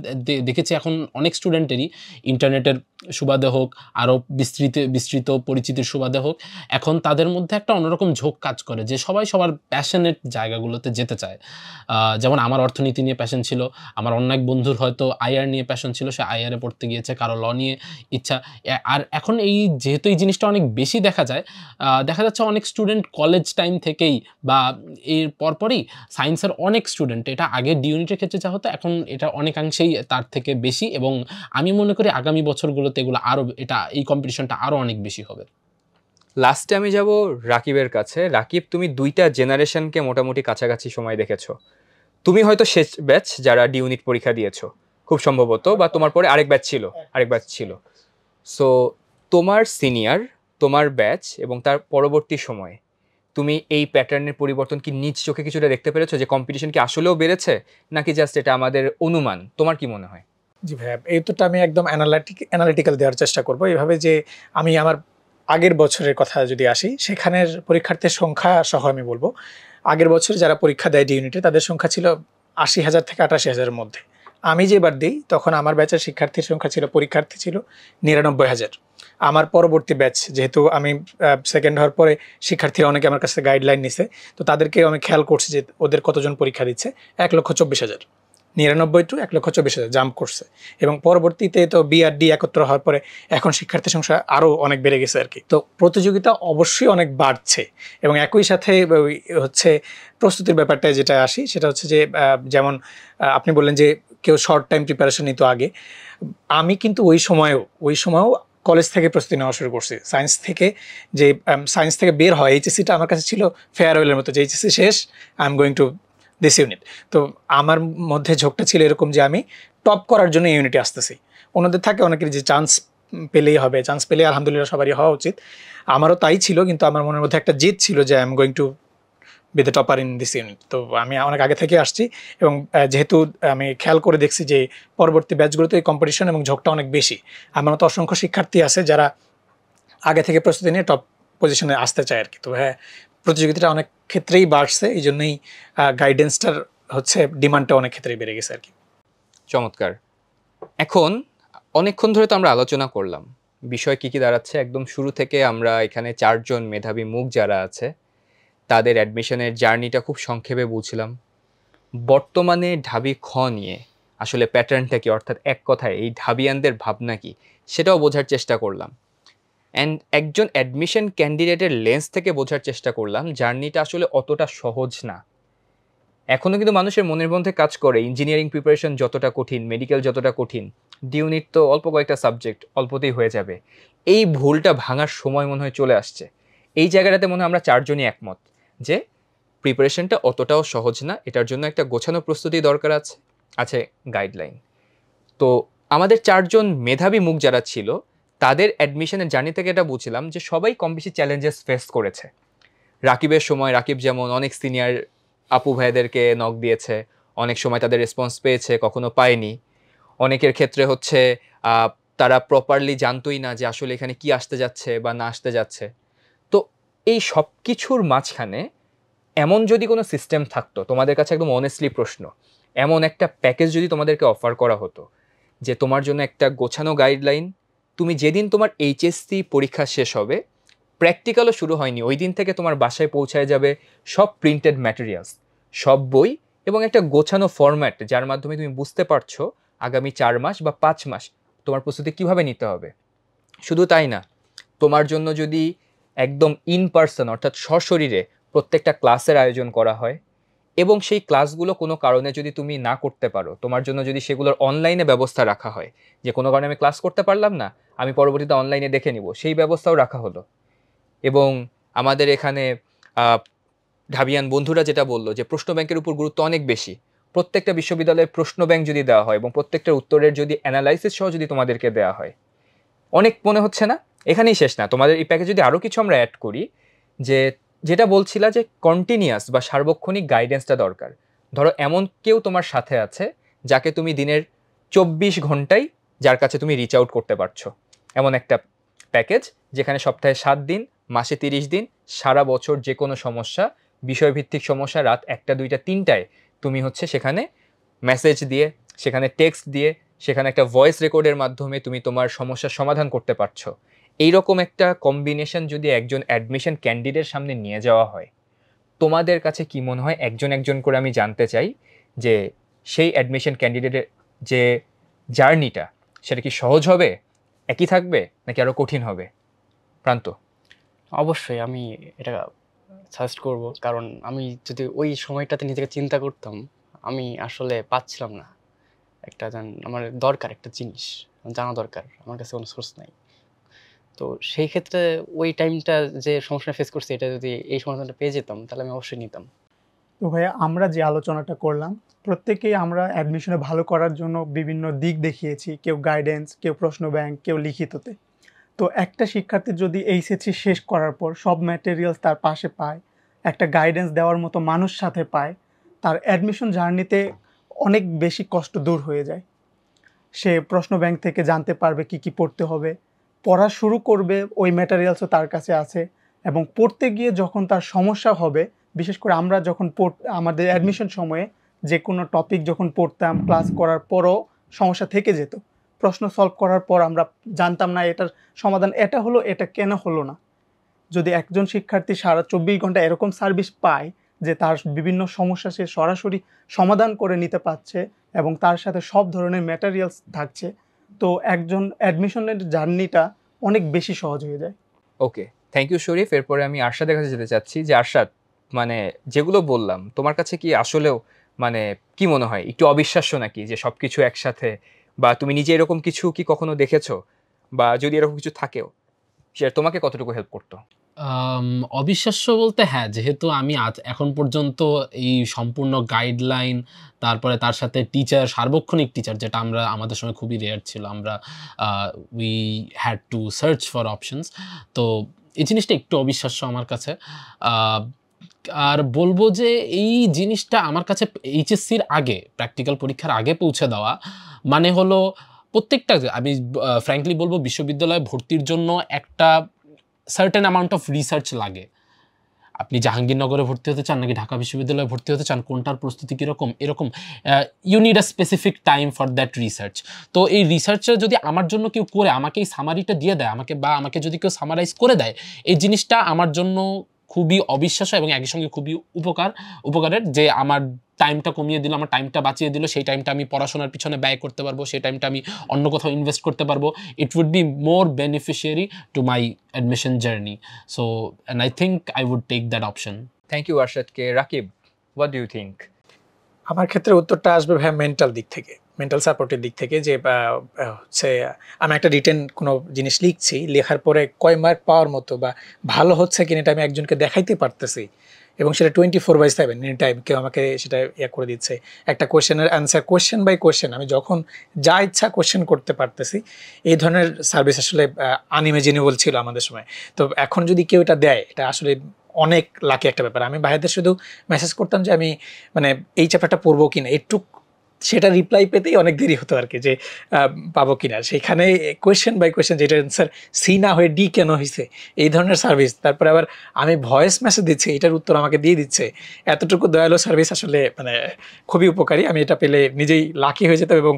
দেখেছি এখন অনেক স্টুডেন্টেরই ইন্টারনেটের সুবাদে হোক আরও বিস্তৃত বিস্তৃত পরিচিতির সুবাদে হোক এখন তাদের মধ্যে একটা অন্যরকম ঝোঁক কাজ করে যে সবাই সবার প্যাশনেট জায়গাগুলোতে যেতে চায় যেমন আমার অর্থনীতি নিয়ে প্যাশন ছিল আমার অন্য এক বন্ধুর হয়তো আইআর নিয়ে প্যাশন ছিল সে আইআরে পড়তে গিয়েছে কারো ল নিয়ে ইচ্ছা আর এখন এই যেহেতু এই জিনিসটা অনেক বেশি দেখা যায় দেখা যাচ্ছে অনেক স্টুডেন্ট কলেজ টাইম থেকেই বা এর পরপরই সায়েন্সের অনেক স্টুডেন্ট এটা আগে ডি ইউনিটের ক্ষেত্রে যা হতো এখন এটা অনেকাংশেই তার থেকে বেশি এবং আমি মনে করি আগামী বছরগুলোতে এগুলো আরও এটা এই কম্পিটিশনটা আরও অনেক বেশি হবে লাস্টে আমি যাব রাকিবের কাছে রাকিব তুমি দুইটা জেনারেশনকে মোটামুটি কাছাকাছি সময় দেখেছো তুমি হয়তো শেষ ব্যাচ যারা ডি ইউনিট পরীক্ষা দিয়েছো খুব সম্ভবত বা তোমার পরে আরেক ব্যাচ ছিল আরেক ব্যাচ ছিল সো তোমার সিনিয়র তোমার ব্যাচ এবং তার পরবর্তী সময়ে তুমি এই প্যাটার্নের পরিবর্তন কি নিজ চোখে কিছুটা দেখতে পেরেছো যে কম্পিটিশন কি আসলেও বেড়েছে নাকি জাস্ট এটা আমাদের অনুমান তোমার কি মনে হয় জি ভাইয়া এই তো আমি একদম অ্যানালাইটিক অ্যানালিটিক্যাল দেওয়ার চেষ্টা করব এইভাবে যে আমি আমার আগের বছরের কথা যদি আসি সেখানের পরীক্ষার্থীর সংখ্যা সহ আমি বলবো আগের বছর যারা পরীক্ষা দেয় ডি ইউনিটে তাদের সংখ্যা ছিল আশি হাজার থেকে আটাশি হাজারের মধ্যে আমি যেবার দিই তখন আমার ব্যাচের শিক্ষার্থীর সংখ্যা ছিল পরীক্ষার্থী ছিল নিরানব্বই হাজার আমার পরবর্তী ব্যাচ যেহেতু আমি সেকেন্ড হওয়ার পরে শিক্ষার্থীরা অনেকে আমার কাছে গাইডলাইন নিছে তো তাদেরকে আমি খেয়াল করছি যে ওদের কতজন পরীক্ষা দিচ্ছে এক লক্ষ চব্বিশ হাজার নিরানব্বই টু এক লক্ষ চব্বিশ হাজার জাম্প করছে এবং পরবর্তীতে তো বিআরডি একত্র হওয়ার পরে এখন শিক্ষার্থী সংখ্যা আরও অনেক বেড়ে গেছে আর কি তো প্রতিযোগিতা অবশ্যই অনেক বাড়ছে এবং একই সাথে হচ্ছে প্রস্তুতির ব্যাপারটায় যেটা আসি সেটা হচ্ছে যে যেমন আপনি বললেন যে কেউ শর্ট টাইম প্রিপারেশন নিত আগে আমি কিন্তু ওই সময়েও ওই সময়ও কলেজ থেকে প্রস্তুতি নেওয়া শুরু করছি সায়েন্স থেকে যে সায়েন্স থেকে বের হয় এইচএসিটা আমার কাছে ছিল ফেয়ারওয়েলের মতো যে এইচএসি শেষ I am going to this unit তো আমার মধ্যে ঝোঁকটা ছিল এরকম যে আমি টপ করার জন্য ইউনিটে আসতেছি অন্যদের থাকে অনেকের যে চান্স পেলেই হবে চান্স পেলে আলহামদুলিল্লাহ সবারই হওয়া উচিত আমারও তাই ছিল কিন্তু আমার মনের মধ্যে একটা জিত ছিল যে I am going to be the topper in this unit তো আমি অনেক আগে থেকে আসছি এবং যেহেতু আমি খেয়াল করে দেখছি যে পরবর্তী ব্যাচগুলোতে এই কম্পিটিশন এবং ঝোঁকটা অনেক বেশি আমার মতো অসংখ্য শিক্ষার্থী আছে যারা আগে থেকে প্রস্তুতি নিয়ে টপ পজিশনে আসতে চায় আর কি তো হ্যাঁ প্রতিযোগিতাটা অনেক ক্ষেত্রেই বাড়ছে এই জন্যই গাইডেন্সটার হচ্ছে ডিমান্ডটা অনেক ক্ষেত্রেই বেড়ে গেছে আর কি চমৎকার এখন অনেকক্ষণ ধরে তো আমরা আলোচনা করলাম বিষয় কি কি দাঁড়াচ্ছে একদম শুরু থেকে আমরা এখানে চারজন মেধাবী মুখ যারা আছে তাদের অ্যাডমিশনের জার্নিটা খুব সংক্ষেপে বুঝলাম বর্তমানে ঢাবি খ নিয়ে আসলে প্যাটার্নটা কি অর্থাৎ এক কথায় এই ঢাবিয়ানদের ভাবনা কি সেটাও বোঝার চেষ্টা করলাম অ্যান্ড একজন অ্যাডমিশন ক্যান্ডিডেটের লেন্স থেকে বোঝার চেষ্টা করলাম জার্নিটা আসলে অতটা সহজ না এখনও কিন্তু মানুষের মনের মধ্যে কাজ করে ইঞ্জিনিয়ারিং প্রিপারেশন যতটা কঠিন মেডিকেল যতটা কঠিন ডিউনিট তো অল্প কয়েকটা সাবজেক্ট অল্পতেই হয়ে যাবে এই ভুলটা ভাঙার সময় মনে হয় চলে আসছে এই জায়গাটাতে মনে হয় আমরা চারজনই একমত যে প্রিপারেশনটা অতটাও সহজ না এটার জন্য একটা গোছানো প্রস্তুতি দরকার আছে আছে গাইডলাইন তো আমাদের চারজন মেধাবী মুখ যারা ছিল তাদের অ্যাডমিশনের জার্নি থেকে এটা বুঝলাম যে সবাই কম বেশি চ্যালেঞ্জেস ফেস করেছে রাকিবের সময় রাকিব যেমন অনেক সিনিয়র আপু ভাইদেরকে নক দিয়েছে অনেক সময় তাদের রেসপন্স পেয়েছে কখনো পায়নি অনেকের ক্ষেত্রে হচ্ছে তারা প্রপারলি জানতোই না যে আসলে এখানে কি আসতে যাচ্ছে বা না আসতে যাচ্ছে এই সব কিছুর মাঝখানে এমন যদি কোনো সিস্টেম থাকতো তোমাদের কাছে একদম অনেস্টলি প্রশ্ন এমন একটা প্যাকেজ যদি তোমাদেরকে অফার করা হতো যে তোমার জন্য একটা গোছানো গাইডলাইন তুমি যেদিন তোমার এইচএসসি পরীক্ষা শেষ হবে প্র্যাকটিক্যালও শুরু হয়নি ওই দিন থেকে তোমার বাসায় পৌঁছায় যাবে সব প্রিন্টেড ম্যাটেরিয়ালস সব বই এবং একটা গোছানো ফরম্যাট যার মাধ্যমে তুমি বুঝতে পারছো আগামী চার মাস বা পাঁচ মাস তোমার প্রস্তুতি কিভাবে নিতে হবে শুধু তাই না তোমার জন্য যদি একদম ইন পার্সন অর্থাৎ সশরীরে প্রত্যেকটা ক্লাসের আয়োজন করা হয় এবং সেই ক্লাসগুলো কোনো কারণে যদি তুমি না করতে পারো তোমার জন্য যদি সেগুলোর অনলাইনে ব্যবস্থা রাখা হয় যে কোনো কারণে আমি ক্লাস করতে পারলাম না আমি পরবর্তীতে অনলাইনে দেখে নিব সেই ব্যবস্থাও রাখা হলো এবং আমাদের এখানে ঢাবিয়ান বন্ধুরা যেটা বললো যে প্রশ্ন ব্যাংকের উপর গুরুত্ব অনেক বেশি প্রত্যেকটা বিশ্ববিদ্যালয়ে প্রশ্ন ব্যাংক যদি দেওয়া হয় এবং প্রত্যেকটা উত্তরের যদি অ্যানালাইসিস সহ যদি তোমাদেরকে দেওয়া হয় অনেক মনে হচ্ছে না এখানেই শেষ না তোমাদের এই প্যাকেজ যদি আরও কিছু আমরা অ্যাড করি যে যেটা বলছিলা যে কন্টিনিউয়াস বা সার্বক্ষণিক গাইডেন্সটা দরকার ধরো এমন কেউ তোমার সাথে আছে যাকে তুমি দিনের চব্বিশ ঘন্টাই যার কাছে তুমি রিচ আউট করতে পারছো এমন একটা প্যাকেজ যেখানে সপ্তাহে সাত দিন মাসে তিরিশ দিন সারা বছর যে কোনো সমস্যা বিষয়ভিত্তিক সমস্যা রাত একটা দুইটা তিনটায় তুমি হচ্ছে সেখানে মেসেজ দিয়ে সেখানে টেক্সট দিয়ে সেখানে একটা ভয়েস রেকর্ডের মাধ্যমে তুমি তোমার সমস্যার সমাধান করতে পারছো এইরকম একটা কম্বিনেশন যদি একজন অ্যাডমিশন ক্যান্ডিডেট সামনে নিয়ে যাওয়া হয় তোমাদের কাছে কি মনে হয় একজন একজন করে আমি জানতে চাই যে সেই অ্যাডমিশন ক্যান্ডিডেটের যে জার্নিটা সেটা কি সহজ হবে একই থাকবে নাকি আরও কঠিন হবে প্রান্ত অবশ্যই আমি এটা সাজেস্ট করব কারণ আমি যদি ওই সময়টাতে নিজেকে চিন্তা করতাম আমি আসলে পাচ্ছিলাম না একটা আমার দরকার একটা জিনিস জানা দরকার আমার কাছে কোনো সোর্স নাই তো সেই ক্ষেত্রে ওই টাইমটা যে সমস্যাটা ফেস করছি এটা যদি এই সমাধানটা পেয়ে যেতাম তাহলে আমি অবশ্যই নিতাম তো ভাইয়া আমরা যে আলোচনাটা করলাম প্রত্যেকেই আমরা অ্যাডমিশনে ভালো করার জন্য বিভিন্ন দিক দেখিয়েছি কেউ গাইডেন্স কেউ প্রশ্ন ব্যাংক কেউ লিখিততে তো একটা শিক্ষার্থী যদি এইচএসসি e শেষ করার পর সব ম্যাটেরিয়ালস তার পাশে পায় একটা গাইডেন্স দেওয়ার মতো মানুষ সাথে পায় তার অ্যাডমিশন জার্নিতে অনেক বেশি কষ্ট দূর হয়ে যায় সে প্রশ্ন ব্যাংক থেকে জানতে পারবে কি কি পড়তে হবে পড়া শুরু করবে ওই ম্যাটেরিয়ালসও তার কাছে আছে এবং পড়তে গিয়ে যখন তার সমস্যা হবে বিশেষ করে আমরা যখন পড় আমাদের অ্যাডমিশন সময়ে যে কোনো টপিক যখন পড়তাম ক্লাস করার পরও সমস্যা থেকে যেত প্রশ্ন সলভ করার পর আমরা জানতাম না এটার সমাধান এটা হলো এটা কেন হলো না যদি একজন শিক্ষার্থী সারা চব্বিশ ঘন্টা এরকম সার্ভিস পায় যে তার বিভিন্ন সমস্যা সে সরাসরি সমাধান করে নিতে পারছে এবং তার সাথে সব ধরনের ম্যাটেরিয়ালস থাকছে তো একজন অ্যাডমিশনের জার্নিটা অনেক বেশি সহজ হয়ে যায় ওকে থ্যাংক ইউ শরীফ এরপরে আমি আরশাদের কাছে যেতে চাচ্ছি যে আরশাদ মানে যেগুলো বললাম তোমার কাছে কি আসলেও মানে কি মনে হয় একটু অবিশ্বাস্য নাকি যে সব কিছু একসাথে বা তুমি নিজে এরকম কিছু কি কখনো দেখেছো বা যদি এরকম কিছু থাকেও সে তোমাকে কতটুকু হেল্প করতো অবিশ্বাস্য বলতে হ্যাঁ যেহেতু আমি আজ এখন পর্যন্ত এই সম্পূর্ণ গাইডলাইন তারপরে তার সাথে টিচার সার্বক্ষণিক টিচার যেটা আমরা আমাদের সময় খুবই রেয়ার ছিল আমরা we had to search for options তো এই জিনিসটা একটু অবিশ্বাস্য আমার কাছে আর বলবো যে এই জিনিসটা আমার কাছে এইচএসসির আগে প্র্যাকটিক্যাল পরীক্ষার আগে পৌঁছে দেওয়া মানে হলো প্রত্যেকটা আমি ফ্র্যাঙ্কলি বলবো বিশ্ববিদ্যালয়ে ভর্তির জন্য একটা সার্টেন অ্যামাউন্ট অফ রিসার্চ লাগে আপনি জাহাঙ্গীরনগরে ভর্তি হতে চান নাকি ঢাকা বিশ্ববিদ্যালয়ে ভর্তি হতে চান কোনটার প্রস্তুতি কীরকম এরকম you need a specific time for that research তো এই রিসার্চটা যদি আমার জন্য কেউ করে আমাকে এই সামারিটা দিয়ে দেয় আমাকে বা আমাকে যদি কেউ সামারাইজ করে দেয় এই জিনিসটা আমার জন্য খুবই অবিশ্বাস্য এবং একই সঙ্গে খুবই উপকার উপকারের যে আমার টাইমটা কমিয়ে দিল আমার টাইমটা বাঁচিয়ে দিল সেই টাইমটা আমি পড়াশোনার পিছনে ব্যয় করতে পারবো সেই টাইমটা আমি অন্য কোথাও ইনভেস্ট করতে পারবো it would be more beneficiary to my admission journey so and I think I would take that option thank you K Rakib what do you think আমার ক্ষেত্রে উত্তরটা আসবে ভাই মেন্টাল দিক থেকে মেন্টাল সাপোর্টের দিক থেকে যে হচ্ছে আমি একটা রিটেন কোনো জিনিস লিখছি লেখার পরে কয় মার্ক পাওয়ার মতো বা ভালো হচ্ছে কিনা এটা আমি একজনকে দেখাইতে পারতেছি এবং সেটা twenty four by seven any time কেউ আমাকে সেটা ইয়ে করে দিচ্ছে একটা কোয়েশ্চেনের অ্যান্সার কোয়েশ্চেন বাই কোয়েশ্চেন আমি যখন যা ইচ্ছা কোয়েশ্চেন করতে পারতেছি এই ধরনের সার্ভিস আসলে আনইমেজিনেবল ছিল আমাদের সময় তো এখন যদি কেউ এটা দেয় এটা আসলে অনেক লাকি একটা ব্যাপার আমি বাইরেদের শুধু মেসেজ করতাম যে আমি মানে এই চ্যাপ্টারটা পড়বো কিনা একটু সেটা রিপ্লাই পেতেই অনেক দেরি হতো আর কি যে পাবো কিনা সেখানে কোয়েশ্চেন বাই কোয়েশ্চেন যেটা অ্যান্সার সি না হয়ে ডি কেন হয়েছে এই ধরনের সার্ভিস তারপরে আবার আমি ভয়েস মেসেজ দিচ্ছি এটার উত্তর আমাকে দিয়ে দিচ্ছে এতটুকু দয়ালু সার্ভিস আসলে মানে খুবই উপকারী আমি এটা পেলে নিজেই লাকি হয়ে যেতাম এবং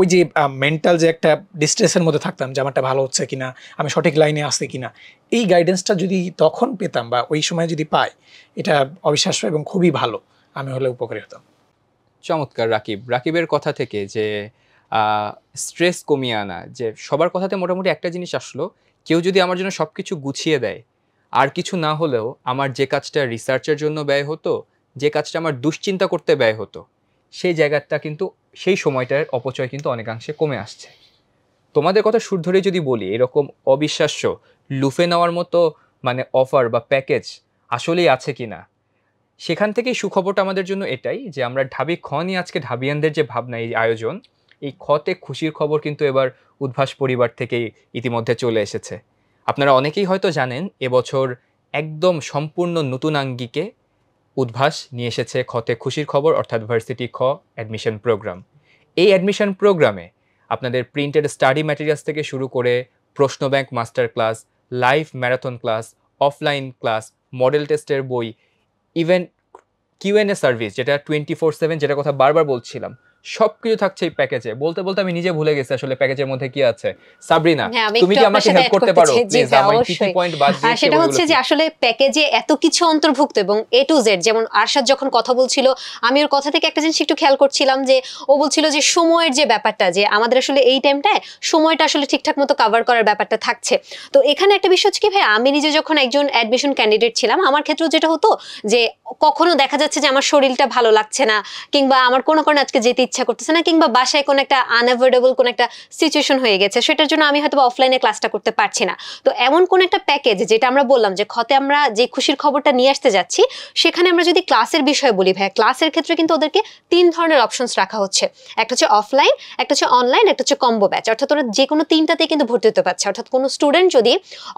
ওই যে মেন্টাল যে একটা ডিস্ট্রেসের মধ্যে থাকতাম যে আমারটা ভালো হচ্ছে কিনা আমি সঠিক লাইনে আসছি কিনা এই গাইডেন্সটা যদি তখন পেতাম বা ওই সময় যদি পাই এটা অবিশ্বাস্য এবং খুবই ভালো আমি হলে উপকারী হতাম চমৎকার রাকিব রাকিবের কথা থেকে যে স্ট্রেস কমিয়ে আনা যে সবার কথাতে মোটামুটি একটা জিনিস আসলো কেউ যদি আমার জন্য সব কিছু গুছিয়ে দেয় আর কিছু না হলেও আমার যে কাজটা রিসার্চের জন্য ব্যয় হতো যে কাজটা আমার দুশ্চিন্তা করতে ব্যয় হতো সেই জায়গাটা কিন্তু সেই সময়টার অপচয় কিন্তু অনেকাংশে কমে আসছে তোমাদের কথা সুর ধরে যদি বলি এরকম অবিশ্বাস্য লুফে নেওয়ার মতো মানে অফার বা প্যাকেজ আসলেই আছে কি না সেখান থেকেই সুখবরটা আমাদের জন্য এটাই যে আমরা ঢাবি খ নিয়ে আজকে ঢাবিয়ানদের যে ভাবনা এই আয়োজন এই খতে খুশির খবর কিন্তু এবার উদ্ভাস পরিবার থেকেই ইতিমধ্যে চলে এসেছে আপনারা অনেকেই হয়তো জানেন এবছর একদম সম্পূর্ণ নতুন আঙ্গিকে উদ্ভাস নিয়ে এসেছে খতে খুশির খবর অর্থাৎ ভার্সিটি খ অ্যাডমিশন প্রোগ্রাম এই অ্যাডমিশন প্রোগ্রামে আপনাদের প্রিন্টেড স্টাডি ম্যাটেরিয়ালস থেকে শুরু করে প্রশ্ন bank master class live marathon class offline class model টেস্টের বই ইভেন কিউএনএ সার্ভিস যেটা টোয়েন্টি ফোর সেভেন যেটা কথা বারবার বলছিলাম সব কিছু থাকছে এই প্যাকেজে বলতে বলতে আমি নিজে ভুলে গেছি আসলে প্যাকেজের মধ্যে কি আছে সাবরিনা হ্যাঁ, তুমি কি আমাকে হেল্প করতে পারো প্লিজ আমার কি কি পয়েন্ট বাদ দিয়ে সেটা হচ্ছে যে আসলে প্যাকেজে এত কিছু অন্তর্ভুক্ত এবং এ টু জেড যেমন আরশাদ যখন কথা বলছিল আমি ওর কথা থেকে একটা জিনিস একটু খেয়াল করছিলাম যে ও বলছিল যে সময়ের যে ব্যাপারটা যে আমাদের আসলে এই টাইমটায় সময়টা আসলে ঠিকঠাক মতো কভার করার ব্যাপারটা থাকছে তো এখানে একটা বিষয় হচ্ছে কি ভাই আমি নিজে যখন একজন অ্যাডমিশন ক্যান্ডিডেট ছিলাম আমার ক্ষেত্রে যেটা হতো যে কখনো দেখা যাচ্ছে যে আমার শরীরটা ভালো লাগছে না কিংবা আমার কোনো কারণে আজকে যেতে ইচ্ছা করতেছে না কিংবা বাসায় কোনো একটা আনঅ্যাভয়েডেবল কোনো একটা সিচুয়েশন হয়ে গেছে সেটার জন্য আমি হয়তো অফলাইনে ক্লাসটা করতে পারছি না তো এমন কোন একটা প্যাকেজ যেটা আমরা বললাম যে ক্ষতে আমরা যে খুশির খবরটা নিয়ে আসতে যাচ্ছি সেখানে আমরা যদি ক্লাসের বিষয়ে বলি ভাই ক্লাসের ক্ষেত্রে কিন্তু ওদেরকে তিন ধরনের অপশনস রাখা হচ্ছে একটা হচ্ছে অফলাইন একটা হচ্ছে অনলাইন একটা হচ্ছে কম্বো ব্যাচ অর্থাৎ ওরা যে কোনো তিনটাতে কিন্তু ভর্তি হতে পারছে অর্থাৎ কোনো স্টুডেন্ট যদি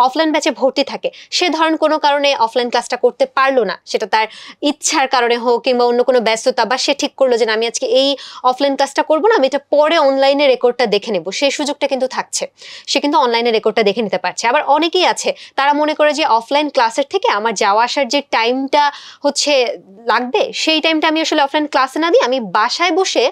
অফলাইন ব্যাচে ভর্তি থাকে সে ধরন কোনো কারণে অফলাইন ক্লাসটা করতে পারলো না সেটা তার ইচ্ছার কারণে হোক কিংবা অন্য কোনো ব্যস্ততা বা সে ঠিক করলো যে আমি আজকে এই অফলাইন ক্লাসটা করবো না আমি এটা পরে অনলাইনে রেকর্ডটা দেখে নেবো সেই সুযোগটা কিন্তু থাকছে সে কিন্তু অনলাইনে রেকর্ডটা দেখে নিতে পারছে আবার অনেকেই আছে তারা মনে করে যে অফলাইন ক্লাসের থেকে আমার যাওয়া আসার যে টাইমটা হচ্ছে লাগবে সেই টাইমটা আমি আসলে অফলাইন ক্লাসে না দিই আমি বাসায় বসে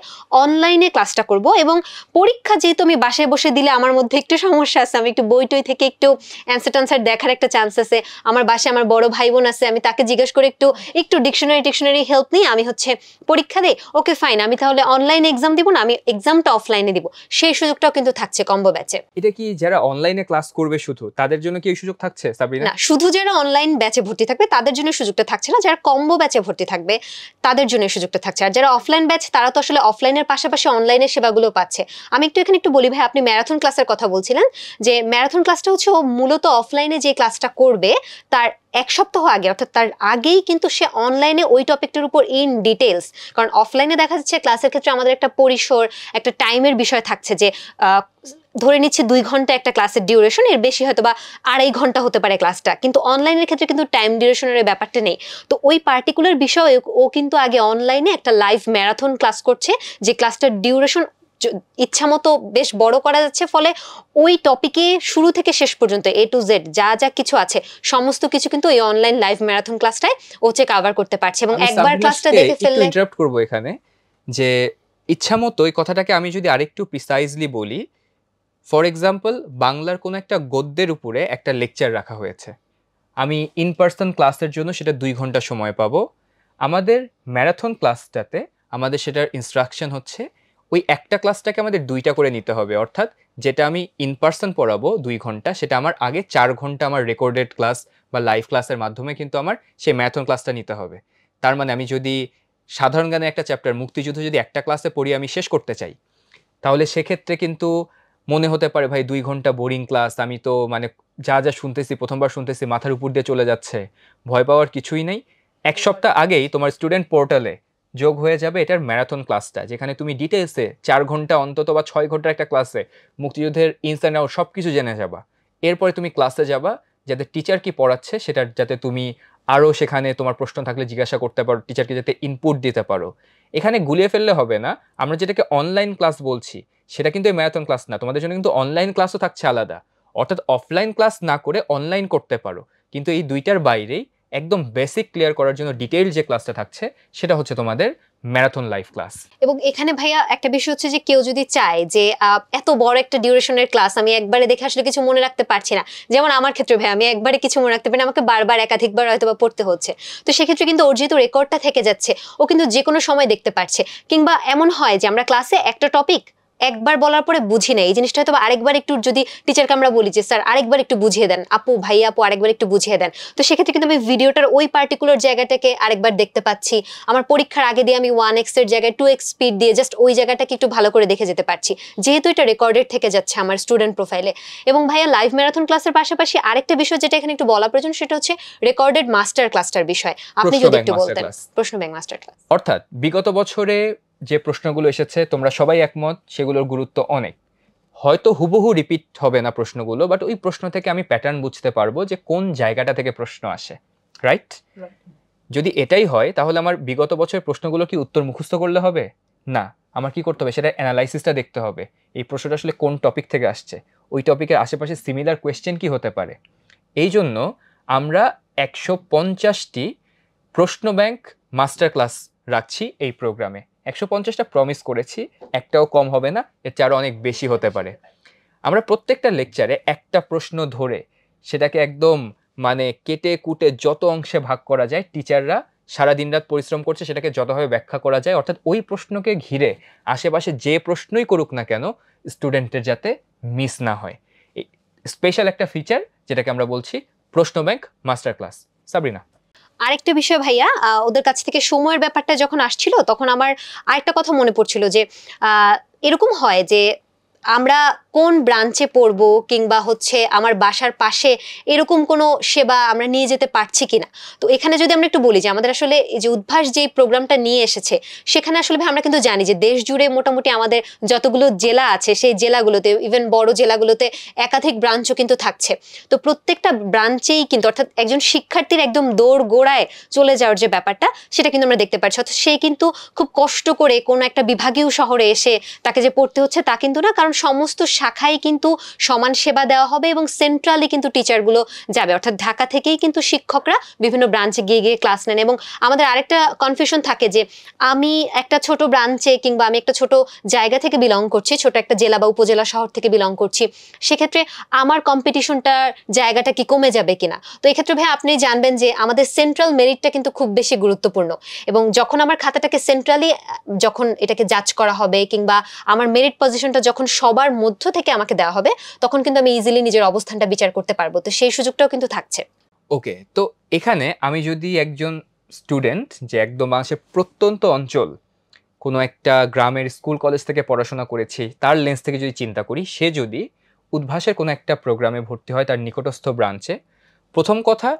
অনলাইনে ক্লাসটা করব এবং পরীক্ষা যেহেতু আমি বাসায় বসে দিলে আমার মধ্যে একটু সমস্যা আছে আমি একটু বই টই থেকে একটু অ্যান্সার টান্সার দেখার একটা চান্স আছে আমার বাসায় আমার বড় ভাই বোন আছে আমি তাকে জিজ্ঞেস করে একটু একটু ডিকশনারি টিকশনারি হেল্প নিয়ে আমি হচ্ছে পরীক্ষা দে ওকে ফাইন আমি তাহলে অনলাইন এক্সাম দিব না আমি এক্সামটা অফলাইনে দিব সেই সুযোগটাও কিন্তু থাকছে কম্বো ব্যাচে এটা কি যারা অনলাইনে ক্লাস করবে শুধু তাদের জন্য কি এই সুযোগ থাকছে না শুধু যারা অনলাইন ব্যাচে ভর্তি থাকবে তাদের জন্য সুযোগটা থাকছে না যারা কম্বো ব্যাচে ভর্তি থাকবে তাদের জন্য সুযোগটা থাকছে আর যারা অফলাইন ব্যাচ তারা তো আসলে অফলাইনের পাশাপাশি অনলাইনে সেবাগুলো পাচ্ছে আমি একটু এখানে একটু বলি ভাই আপনি ম্যারাথন ক্লাসের কথা বলছিলেন যে ম্যারাথন ক্লাসটা হচ্ছে ও মূলত অফলাইনে যে ক্লাসটা করবে তার এক সপ্তাহ আগে অর্থাৎ তার আগেই কিন্তু সে অনলাইনে ওই টপিকটার উপর ইন ডিটেলস কারণ অফলাইনে দেখা যাচ্ছে ক্লাসের ক্ষেত্রে আমাদের একটা পরিসর একটা টাইমের বিষয় থাকছে যে ধরে নিচ্ছে দুই ঘন্টা একটা ক্লাসের ডিউরেশন এর বেশি হয়তো বা আড়াই ঘন্টা হতে পারে ক্লাসটা কিন্তু অনলাইনের ক্ষেত্রে কিন্তু টাইম ডিউরেশনের ব্যাপারটা নেই তো ওই পার্টিকুলার বিষয়ে ও কিন্তু আগে অনলাইনে একটা লাইভ ম্যারাথন ক্লাস করছে যে ক্লাসটার ডিউরেশন ইচ্ছামতো বেশ বড় করা যাচ্ছে ফলে ওই টপিকে শুরু থেকে শেষ পর্যন্ত এ টু জেড যা যা কিছু আছে সমস্ত কিছু কিন্তু এই অনলাইন লাইভ ম্যারাথন ক্লাসটায় হচ্ছে কভার করতে পারছে এবং একবার ক্লাসটা দেখে ফেললে ইন্টারাপ্ট করব এখানে যে মতো এই কথাটাকে আমি যদি আরেকটু প্রিসাইজলি বলি ফর এক্সাম্পল বাংলার কোনো একটা গদ্যের উপরে একটা লেকচার রাখা হয়েছে আমি ইন পার্সন ক্লাসের জন্য সেটা দুই ঘন্টা সময় পাবো আমাদের ম্যারাথন ক্লাসটাতে আমাদের সেটার ইনস্ট্রাকশন হচ্ছে ওই একটা ক্লাসটাকে আমাদের দুইটা করে নিতে হবে অর্থাৎ যেটা আমি ইন পার্সন পড়াবো দুই ঘন্টা সেটা আমার আগে চার ঘন্টা আমার রেকর্ডেড ক্লাস বা লাইভ ক্লাসের মাধ্যমে কিন্তু আমার সেই ম্যাথন ক্লাসটা নিতে হবে তার মানে আমি যদি সাধারণ গানে একটা চ্যাপ্টার মুক্তিযুদ্ধ যদি একটা ক্লাসে পড়ি আমি শেষ করতে চাই তাহলে সেক্ষেত্রে কিন্তু মনে হতে পারে ভাই দুই ঘন্টা বোরিং ক্লাস আমি তো মানে যা যা শুনতেছি প্রথমবার শুনতেছি মাথার উপর দিয়ে চলে যাচ্ছে ভয় পাওয়ার কিছুই নেই এক সপ্তাহ আগেই তোমার স্টুডেন্ট পোর্টালে যোগ হয়ে যাবে এটার ম্যারাথন ক্লাসটা যেখানে তুমি ডিটেলসে চার ঘন্টা অন্তত বা ছয় ঘন্টার একটা ক্লাসে মুক্তিযুদ্ধের ইনস্ট্যান্ট আউট সব কিছু জেনে যাবা এরপরে তুমি ক্লাসে যাবা যাতে টিচার কি পড়াচ্ছে সেটা যাতে তুমি আরও সেখানে তোমার প্রশ্ন থাকলে জিজ্ঞাসা করতে পারো টিচারকে যাতে ইনপুট দিতে পারো এখানে গুলিয়ে ফেললে হবে না আমরা যেটাকে অনলাইন ক্লাস বলছি সেটা কিন্তু এই ম্যারাথন ক্লাস না তোমাদের জন্য কিন্তু অনলাইন ক্লাসও থাকছে আলাদা অর্থাৎ অফলাইন ক্লাস না করে অনলাইন করতে পারো কিন্তু এই দুইটার বাইরেই একদম বেসিক ক্লিয়ার করার জন্য ডিটেইল যে ক্লাসটা থাকছে সেটা হচ্ছে তোমাদের ম্যারাথন লাইফ ক্লাস এবং এখানে ভাইয়া একটা বিষয় হচ্ছে যে কেউ যদি চায় যে এত বড় একটা ডিউরেশনের ক্লাস আমি একবারে দেখে আসলে কিছু মনে রাখতে পারছি না যেমন আমার ক্ষেত্রে ভাই আমি একবারে কিছু মনে রাখতে পারি আমাকে বারবার একাধিকবার হয়তো বা পড়তে হচ্ছে তো সেক্ষেত্রে কিন্তু ওর যেহেতু রেকর্ডটা থেকে যাচ্ছে ও কিন্তু যে কোনো সময় দেখতে পারছে কিংবা এমন হয় যে আমরা ক্লাসে একটা টপিক একবার বলার পরে বুঝি না এই জিনিসটা হয়তো আরেকবার একটু যদি টিচারকে আমরা বলি যে স্যার আরেকবার একটু বুঝিয়ে দেন আপু ভাই আপু আরেকবার একটু বুঝিয়ে দেন তো সেক্ষেত্রে কিন্তু আমি ভিডিওটার ওই পার্টিকুলার জায়গাটাকে আরেকবার দেখতে পাচ্ছি আমার পরীক্ষার আগে দিয়ে আমি ওয়ান এক্সের জায়গায় টু এক্স স্পিড দিয়ে জাস্ট ওই জায়গাটাকে একটু ভালো করে দেখে যেতে পারছি যেহেতু এটা রেকর্ডেড থেকে যাচ্ছে আমার স্টুডেন্ট প্রোফাইলে এবং ভাইয়া লাইভ ম্যারাথন ক্লাসের পাশাপাশি আরেকটা বিষয় যেটা এখানে একটু বলা প্রয়োজন সেটা হচ্ছে রেকর্ডেড মাস্টার ক্লাসটার বিষয় আপনি যদি একটু বলতেন প্রশ্ন ব্যাংক মাস্টার ক্লাস অর্থাৎ বিগত বছরে যে প্রশ্নগুলো এসেছে তোমরা সবাই একমত সেগুলোর গুরুত্ব অনেক হয়তো হুবহু রিপিট হবে না প্রশ্নগুলো বাট ওই প্রশ্ন থেকে আমি প্যাটার্ন বুঝতে পারবো যে কোন জায়গাটা থেকে প্রশ্ন আসে রাইট যদি এটাই হয় তাহলে আমার বিগত বছরের প্রশ্নগুলো কি উত্তর মুখস্থ করলে হবে না আমার কি করতে হবে সেটা অ্যানালাইসিসটা দেখতে হবে এই প্রশ্নটা আসলে কোন টপিক থেকে আসছে ওই টপিকের আশেপাশে সিমিলার কোয়েশ্চেন কি হতে পারে এই জন্য আমরা একশো পঞ্চাশটি প্রশ্ন ব্যাংক মাস্টার ক্লাস রাখছি এই প্রোগ্রামে একশো পঞ্চাশটা প্রমিস করেছি একটাও কম হবে না এর চারও অনেক বেশি হতে পারে আমরা প্রত্যেকটা লেকচারে একটা প্রশ্ন ধরে সেটাকে একদম মানে কেটে কুটে যত অংশে ভাগ করা যায় টিচাররা সারা দিন রাত পরিশ্রম করছে সেটাকে যতভাবে ব্যাখ্যা করা যায় অর্থাৎ ওই প্রশ্নকে ঘিরে আশেপাশে যে প্রশ্নই করুক না কেন স্টুডেন্টের যাতে মিস না হয় স্পেশাল একটা ফিচার যেটাকে আমরা বলছি প্রশ্ন ব্যাংক মাস্টার ক্লাস সাবরিনা আরেকটা বিষয় ভাইয়া ওদের কাছ থেকে সময়ের ব্যাপারটা যখন আসছিল তখন আমার আরেকটা কথা মনে পড়ছিল যে এরকম হয় যে আমরা কোন ব্রাঞ্চে পড়বো কিংবা হচ্ছে আমার বাসার পাশে এরকম কোনো সেবা আমরা নিয়ে যেতে পারছি কিনা তো এখানে যদি আমরা একটু বলি যে আমাদের আসলে যে উদ্ভাস যে প্রোগ্রামটা নিয়ে এসেছে সেখানে আসলে আমরা কিন্তু জানি যে দেশ জুড়ে মোটামুটি আমাদের যতগুলো জেলা আছে সেই জেলাগুলোতে ইভেন বড় জেলাগুলোতে একাধিক ব্রাঞ্চও কিন্তু থাকছে তো প্রত্যেকটা ব্রাঞ্চেই কিন্তু অর্থাৎ একজন শিক্ষার্থীর একদম দৌড় গোড়ায় চলে যাওয়ার যে ব্যাপারটা সেটা কিন্তু আমরা দেখতে পাচ্ছি অর্থাৎ সে কিন্তু খুব কষ্ট করে কোনো একটা বিভাগীয় শহরে এসে তাকে যে পড়তে হচ্ছে তা কিন্তু না কারণ সমস্ত শাখায় কিন্তু সমান সেবা দেওয়া হবে এবং সেন্ট্রালি কিন্তু টিচারগুলো যাবে অর্থাৎ ঢাকা থেকেই কিন্তু শিক্ষকরা বিভিন্ন ব্রাঞ্চে গিয়ে গিয়ে ক্লাস নেন এবং আমাদের আরেকটা কনফিউশন থাকে যে আমি একটা ছোট ব্রাঞ্চে কিংবা আমি একটা ছোট জায়গা থেকে বিলং করছি ছোট একটা জেলা বা উপজেলা শহর থেকে বিলং করছি সেক্ষেত্রে আমার কম্পিটিশনটার জায়গাটা কি কমে যাবে কিনা তো এক্ষেত্রে ভাই আপনি জানবেন যে আমাদের সেন্ট্রাল মেরিটটা কিন্তু খুব বেশি গুরুত্বপূর্ণ এবং যখন আমার খাতাটাকে সেন্ট্রালি যখন এটাকে জাজ করা হবে কিংবা আমার মেরিট পজিশনটা যখন সবার মধ্য থেকে আমাকে দেওয়া হবে তখন কিন্তু আমি ইজিলি নিজের অবস্থানটা বিচার করতে পারবো তো সেই সুযোগটাও কিন্তু থাকছে ওকে তো এখানে আমি যদি একজন স্টুডেন্ট যে একদম বাংলাদেশের প্রত্যন্ত অঞ্চল কোনো একটা গ্রামের স্কুল কলেজ থেকে পড়াশোনা করেছি তার লেন্স থেকে যদি চিন্তা করি সে যদি উদ্ভাসের কোনো একটা প্রোগ্রামে ভর্তি হয় তার নিকটস্থ ব্রাঞ্চে প্রথম কথা